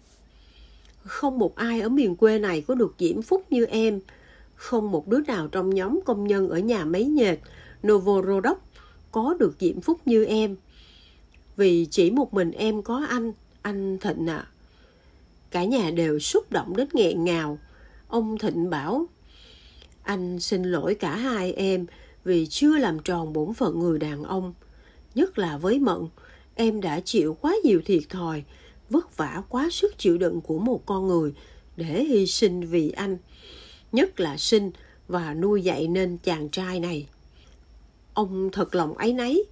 Không một ai ở miền quê này có được diễm phúc như em. Không một đứa nào trong nhóm công nhân ở nhà máy nhệt, Novorodok có được diễm phúc như em. Vì chỉ một mình em có anh, anh Thịnh ạ. À. Cả nhà đều xúc động đến nghẹn ngào ông Thịnh bảo anh xin lỗi cả hai em vì chưa làm tròn bổn phận người đàn ông nhất là với mận em đã chịu quá nhiều thiệt thòi vất vả quá sức chịu đựng của một con người để hy sinh vì anh nhất là sinh và nuôi dạy nên chàng trai này ông thật lòng ấy nấy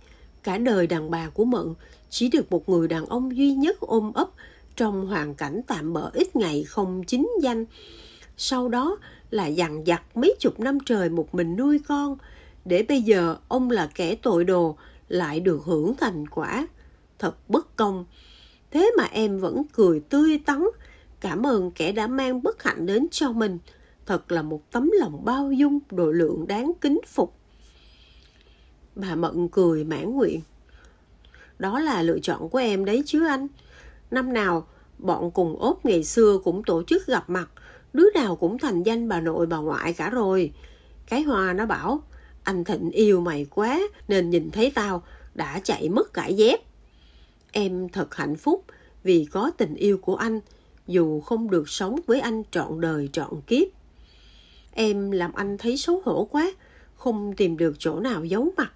cả đời đàn bà của mận chỉ được một người đàn ông duy nhất ôm ấp trong hoàn cảnh tạm bỡ ít ngày không chính danh sau đó là dằn vặt mấy chục năm trời một mình nuôi con để bây giờ ông là kẻ tội đồ lại được hưởng thành quả thật bất công thế mà em vẫn cười tươi tắn cảm ơn kẻ đã mang bất hạnh đến cho mình thật là một tấm lòng bao dung độ lượng đáng kính phục bà mận cười mãn nguyện đó là lựa chọn của em đấy chứ anh năm nào bọn cùng ốp ngày xưa cũng tổ chức gặp mặt đứa nào cũng thành danh bà nội bà ngoại cả rồi. Cái hoa nó bảo, anh Thịnh yêu mày quá nên nhìn thấy tao đã chạy mất cả dép. Em thật hạnh phúc vì có tình yêu của anh, dù không được sống với anh trọn đời trọn kiếp. Em làm anh thấy xấu hổ quá, không tìm được chỗ nào giấu mặt.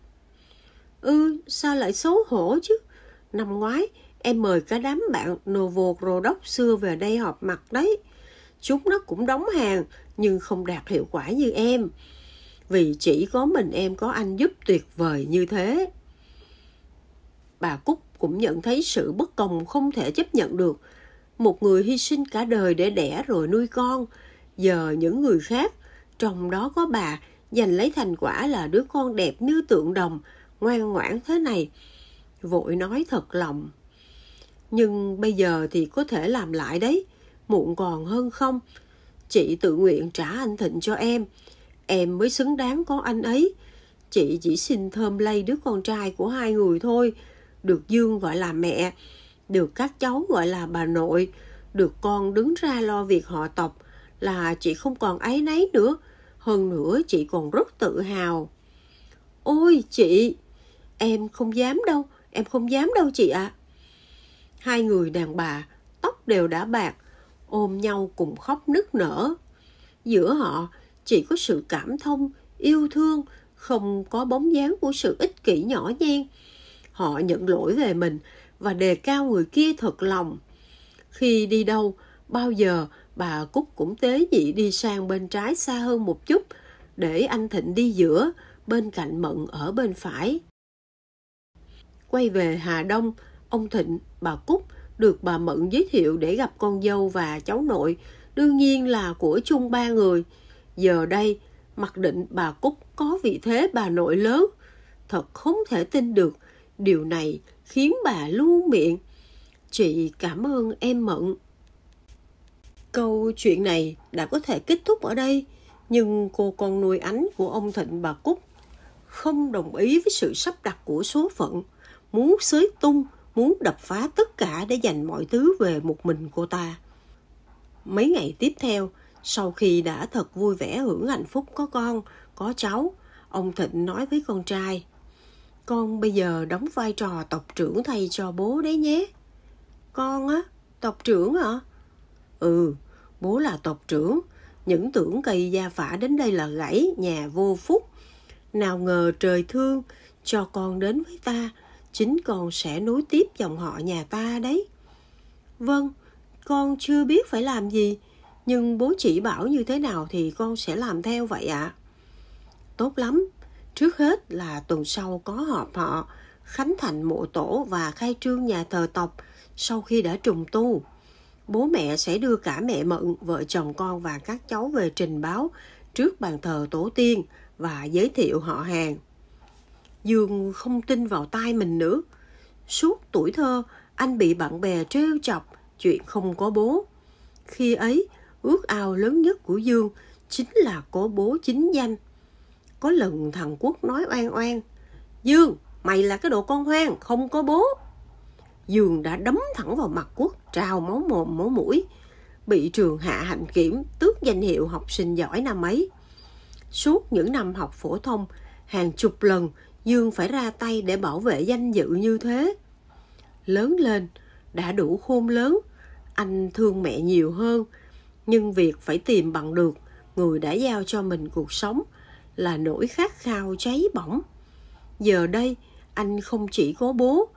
Ừ, sao lại xấu hổ chứ? Năm ngoái, em mời cả đám bạn Novo Rodok xưa về đây họp mặt đấy chúng nó cũng đóng hàng nhưng không đạt hiệu quả như em vì chỉ có mình em có anh giúp tuyệt vời như thế bà cúc cũng nhận thấy sự bất công không thể chấp nhận được một người hy sinh cả đời để đẻ rồi nuôi con giờ những người khác trong đó có bà giành lấy thành quả là đứa con đẹp như tượng đồng ngoan ngoãn thế này vội nói thật lòng nhưng bây giờ thì có thể làm lại đấy muộn còn hơn không chị tự nguyện trả anh thịnh cho em em mới xứng đáng có anh ấy chị chỉ xin thơm lây đứa con trai của hai người thôi được dương gọi là mẹ được các cháu gọi là bà nội được con đứng ra lo việc họ tộc là chị không còn ấy nấy nữa hơn nữa chị còn rất tự hào ôi chị em không dám đâu em không dám đâu chị ạ hai người đàn bà tóc đều đã bạc ôm nhau cùng khóc nức nở. Giữa họ chỉ có sự cảm thông, yêu thương, không có bóng dáng của sự ích kỷ nhỏ nhen. Họ nhận lỗi về mình và đề cao người kia thật lòng. Khi đi đâu, bao giờ bà Cúc cũng tế nhị đi sang bên trái xa hơn một chút để anh Thịnh đi giữa, bên cạnh Mận ở bên phải. Quay về Hà Đông, ông Thịnh, bà Cúc – được bà Mận giới thiệu để gặp con dâu và cháu nội, đương nhiên là của chung ba người. Giờ đây, mặc định bà Cúc có vị thế bà nội lớn. Thật không thể tin được, điều này khiến bà luôn miệng. Chị cảm ơn em Mận. Câu chuyện này đã có thể kết thúc ở đây, nhưng cô con nuôi ánh của ông Thịnh bà Cúc không đồng ý với sự sắp đặt của số phận, muốn xới tung muốn đập phá tất cả để giành mọi thứ về một mình cô ta. Mấy ngày tiếp theo, sau khi đã thật vui vẻ hưởng hạnh phúc có con, có cháu, ông Thịnh nói với con trai, con bây giờ đóng vai trò tộc trưởng thay cho bố đấy nhé. Con á, tộc trưởng hả? Ừ, bố là tộc trưởng, những tưởng cây gia phả đến đây là gãy, nhà vô phúc. Nào ngờ trời thương, cho con đến với ta, chính con sẽ nối tiếp dòng họ nhà ta đấy vâng con chưa biết phải làm gì nhưng bố chỉ bảo như thế nào thì con sẽ làm theo vậy ạ à. tốt lắm trước hết là tuần sau có họp họ khánh thành mộ tổ và khai trương nhà thờ tộc sau khi đã trùng tu bố mẹ sẽ đưa cả mẹ mận vợ chồng con và các cháu về trình báo trước bàn thờ tổ tiên và giới thiệu họ hàng dường không tin vào tai mình nữa. Suốt tuổi thơ, anh bị bạn bè trêu chọc chuyện không có bố. Khi ấy, ước ao lớn nhất của Dương chính là có bố chính danh. Có lần thằng Quốc nói oan oan, Dương, mày là cái đồ con hoang, không có bố. Dương đã đấm thẳng vào mặt Quốc, trào máu mồm máu mũi, bị trường hạ hạnh kiểm, tước danh hiệu học sinh giỏi năm ấy. Suốt những năm học phổ thông, hàng chục lần Dương phải ra tay để bảo vệ danh dự như thế. Lớn lên, đã đủ khôn lớn, anh thương mẹ nhiều hơn, nhưng việc phải tìm bằng được người đã giao cho mình cuộc sống là nỗi khát khao cháy bỏng. Giờ đây, anh không chỉ có bố,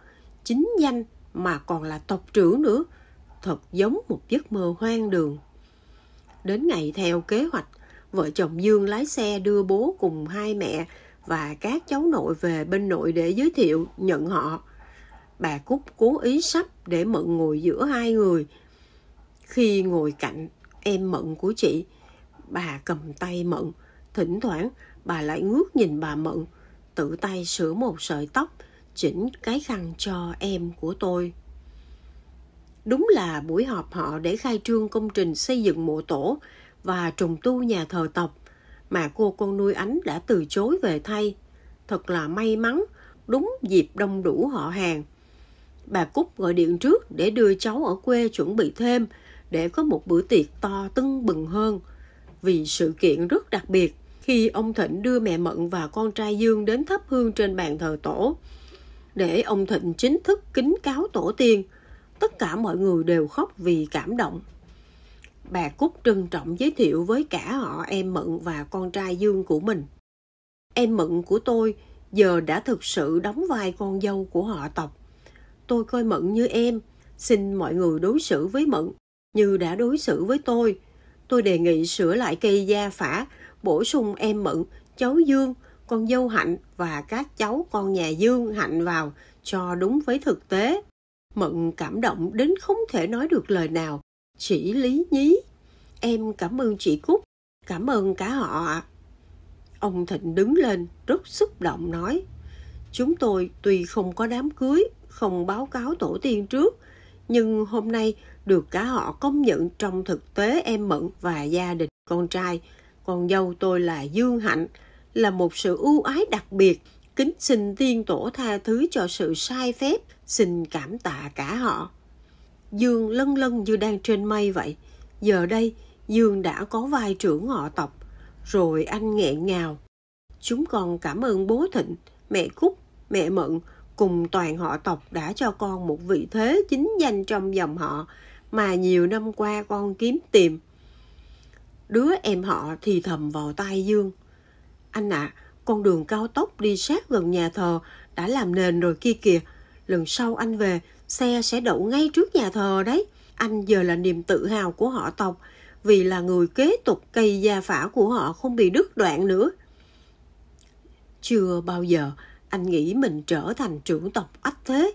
chính danh mà còn là tộc trưởng nữa, thật giống một giấc mơ hoang đường. Đến ngày theo kế hoạch, vợ chồng Dương lái xe đưa bố cùng hai mẹ và các cháu nội về bên nội để giới thiệu nhận họ. Bà Cúc cố ý sắp để Mận ngồi giữa hai người. Khi ngồi cạnh em Mận của chị, bà cầm tay Mận. Thỉnh thoảng bà lại ngước nhìn bà Mận, tự tay sửa một sợi tóc, chỉnh cái khăn cho em của tôi. Đúng là buổi họp họ để khai trương công trình xây dựng mộ tổ và trùng tu nhà thờ tộc mà cô con nuôi ánh đã từ chối về thay. Thật là may mắn, đúng dịp đông đủ họ hàng. Bà Cúc gọi điện trước để đưa cháu ở quê chuẩn bị thêm để có một bữa tiệc to tưng bừng hơn. Vì sự kiện rất đặc biệt, khi ông Thịnh đưa mẹ Mận và con trai Dương đến thắp hương trên bàn thờ tổ, để ông Thịnh chính thức kính cáo tổ tiên, tất cả mọi người đều khóc vì cảm động bà Cúc trân trọng giới thiệu với cả họ em Mận và con trai Dương của mình. Em Mận của tôi giờ đã thực sự đóng vai con dâu của họ tộc. Tôi coi Mận như em, xin mọi người đối xử với Mận như đã đối xử với tôi. Tôi đề nghị sửa lại cây gia phả, bổ sung em Mận, cháu Dương, con dâu Hạnh và các cháu con nhà Dương Hạnh vào cho đúng với thực tế. Mận cảm động đến không thể nói được lời nào chị Lý Nhí. Em cảm ơn chị Cúc, cảm ơn cả họ ạ. Ông Thịnh đứng lên, rất xúc động nói. Chúng tôi tuy không có đám cưới, không báo cáo tổ tiên trước, nhưng hôm nay được cả họ công nhận trong thực tế em Mận và gia đình con trai. Con dâu tôi là Dương Hạnh, là một sự ưu ái đặc biệt. Kính xin tiên tổ tha thứ cho sự sai phép, xin cảm tạ cả họ. Dương lân lân như đang trên mây vậy. Giờ đây, Dương đã có vai trưởng họ tộc. Rồi anh nghẹn ngào. Chúng con cảm ơn bố Thịnh, mẹ Cúc, mẹ Mận cùng toàn họ tộc đã cho con một vị thế chính danh trong dòng họ mà nhiều năm qua con kiếm tìm. Đứa em họ thì thầm vào tai Dương. Anh ạ, à, con đường cao tốc đi sát gần nhà thờ đã làm nền rồi kia kìa. Lần sau anh về xe sẽ đậu ngay trước nhà thờ đấy. Anh giờ là niềm tự hào của họ tộc vì là người kế tục cây gia phả của họ không bị đứt đoạn nữa. Chưa bao giờ anh nghĩ mình trở thành trưởng tộc ách thế.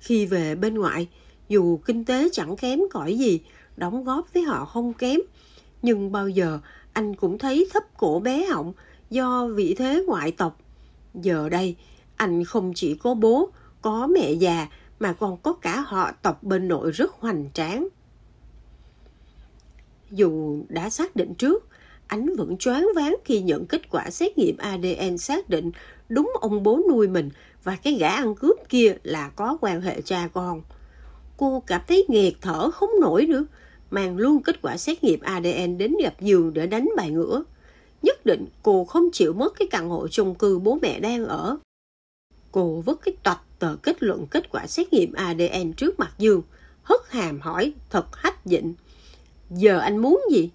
Khi về bên ngoại, dù kinh tế chẳng kém cỏi gì, đóng góp với họ không kém, nhưng bao giờ anh cũng thấy thấp cổ bé họng do vị thế ngoại tộc. Giờ đây, anh không chỉ có bố, có mẹ già mà còn có cả họ tộc bên nội rất hoành tráng. Dù đã xác định trước, ánh vẫn choáng váng khi nhận kết quả xét nghiệm ADN xác định đúng ông bố nuôi mình và cái gã ăn cướp kia là có quan hệ cha con. Cô cảm thấy nghẹt thở không nổi nữa, mang luôn kết quả xét nghiệm ADN đến gặp giường để đánh bài ngửa. Nhất định cô không chịu mất cái căn hộ chung cư bố mẹ đang ở. Cô vứt cái toạch tờ kết luận kết quả xét nghiệm ADN trước mặt Dương. Hất hàm hỏi, thật hách dịnh. Giờ anh muốn gì?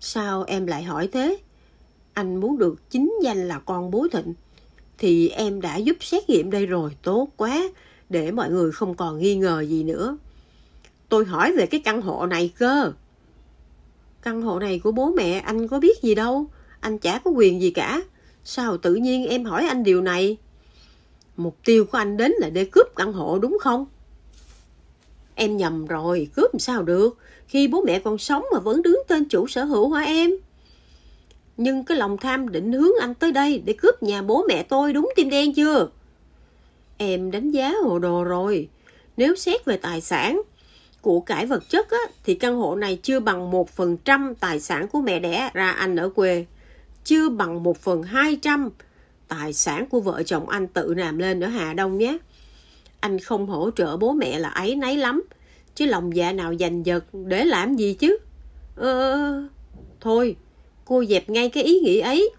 Sao em lại hỏi thế? Anh muốn được chính danh là con bố thịnh. Thì em đã giúp xét nghiệm đây rồi, tốt quá, để mọi người không còn nghi ngờ gì nữa. Tôi hỏi về cái căn hộ này cơ. Căn hộ này của bố mẹ anh có biết gì đâu, anh chả có quyền gì cả. Sao tự nhiên em hỏi anh điều này? Mục tiêu của anh đến là để cướp căn hộ đúng không? Em nhầm rồi, cướp làm sao được, khi bố mẹ còn sống mà vẫn đứng tên chủ sở hữu hả em? Nhưng cái lòng tham định hướng anh tới đây để cướp nhà bố mẹ tôi đúng tim đen chưa? Em đánh giá hồ đồ rồi. Nếu xét về tài sản, của cải vật chất á, thì căn hộ này chưa bằng một phần trăm tài sản của mẹ đẻ ra anh ở quê. Chưa bằng một phần hai trăm tài sản của vợ chồng anh tự làm lên ở Hà Đông nhé. Anh không hỗ trợ bố mẹ là ấy nấy lắm, chứ lòng dạ nào dành giật để làm gì chứ. Ờ, thôi, cô dẹp ngay cái ý nghĩ ấy,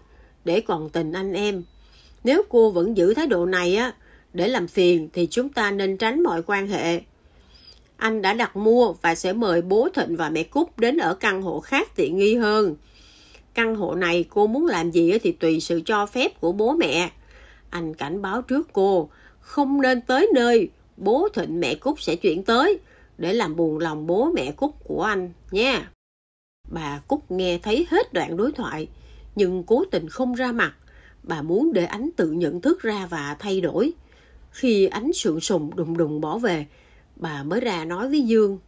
để còn tình anh em. Nếu cô vẫn giữ thái độ này á, để làm phiền thì chúng ta nên tránh mọi quan hệ. Anh đã đặt mua và sẽ mời bố Thịnh và mẹ Cúc đến ở căn hộ khác tiện nghi hơn căn hộ này cô muốn làm gì thì tùy sự cho phép của bố mẹ. Anh cảnh báo trước cô, không nên tới nơi bố Thịnh mẹ Cúc sẽ chuyển tới để làm buồn lòng bố mẹ Cúc của anh nha. Bà Cúc nghe thấy hết đoạn đối thoại nhưng cố tình không ra mặt. Bà muốn để ánh tự nhận thức ra và thay đổi. Khi ánh sượng sùng đùng đùng bỏ về, bà mới ra nói với Dương.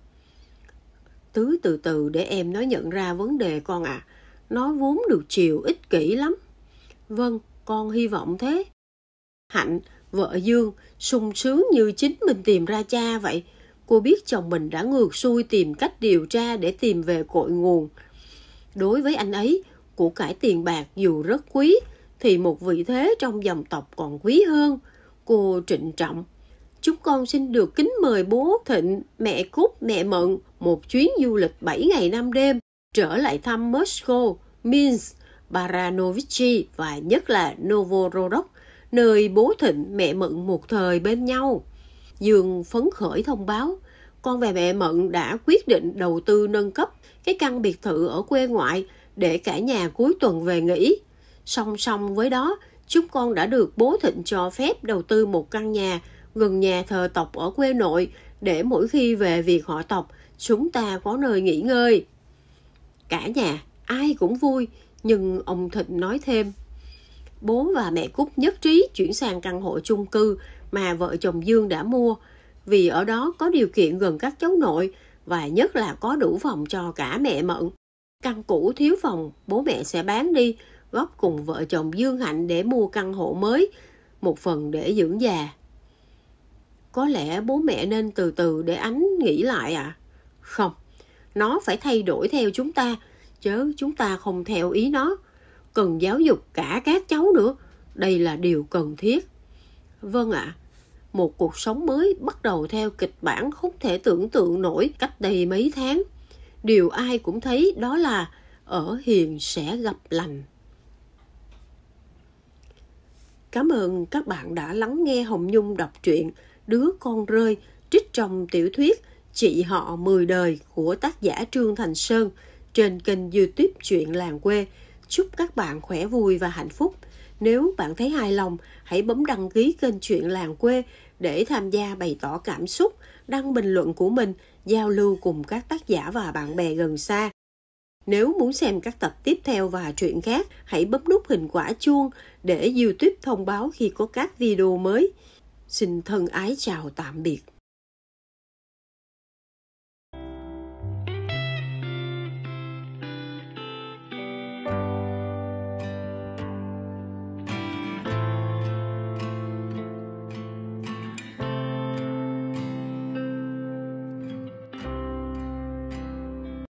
Tứ từ từ để em nói nhận ra vấn đề con ạ. À nó vốn được chiều ích kỷ lắm vâng con hy vọng thế hạnh vợ dương sung sướng như chính mình tìm ra cha vậy cô biết chồng mình đã ngược xuôi tìm cách điều tra để tìm về cội nguồn đối với anh ấy của cải tiền bạc dù rất quý thì một vị thế trong dòng tộc còn quý hơn cô trịnh trọng chúng con xin được kính mời bố thịnh mẹ cúc mẹ mận một chuyến du lịch 7 ngày 5 đêm trở lại thăm Moscow, Minsk, Baranovichi và nhất là Novorodok, nơi bố thịnh mẹ Mận một thời bên nhau. Dương phấn khởi thông báo, con và mẹ Mận đã quyết định đầu tư nâng cấp cái căn biệt thự ở quê ngoại để cả nhà cuối tuần về nghỉ. Song song với đó, chúng con đã được bố thịnh cho phép đầu tư một căn nhà gần nhà thờ tộc ở quê nội để mỗi khi về việc họ tộc, chúng ta có nơi nghỉ ngơi. Cả nhà, ai cũng vui, nhưng ông Thịnh nói thêm. Bố và mẹ Cúc nhất trí chuyển sang căn hộ chung cư mà vợ chồng Dương đã mua, vì ở đó có điều kiện gần các cháu nội và nhất là có đủ phòng cho cả mẹ Mận. Căn cũ thiếu phòng, bố mẹ sẽ bán đi, góp cùng vợ chồng Dương Hạnh để mua căn hộ mới, một phần để dưỡng già. Có lẽ bố mẹ nên từ từ để ánh nghĩ lại ạ. À? Không, nó phải thay đổi theo chúng ta chớ chúng ta không theo ý nó cần giáo dục cả các cháu nữa đây là điều cần thiết vâng ạ à, một cuộc sống mới bắt đầu theo kịch bản không thể tưởng tượng nổi cách đây mấy tháng điều ai cũng thấy đó là ở hiền sẽ gặp lành cảm ơn các bạn đã lắng nghe hồng nhung đọc truyện đứa con rơi trích trong tiểu thuyết Chị họ mười đời của tác giả Trương Thành Sơn trên kênh youtube Chuyện Làng Quê. Chúc các bạn khỏe vui và hạnh phúc. Nếu bạn thấy hài lòng, hãy bấm đăng ký kênh Chuyện Làng Quê để tham gia bày tỏ cảm xúc, đăng bình luận của mình, giao lưu cùng các tác giả và bạn bè gần xa. Nếu muốn xem các tập tiếp theo và chuyện khác, hãy bấm nút hình quả chuông để YouTube thông báo khi có các video mới. Xin thân ái chào tạm biệt.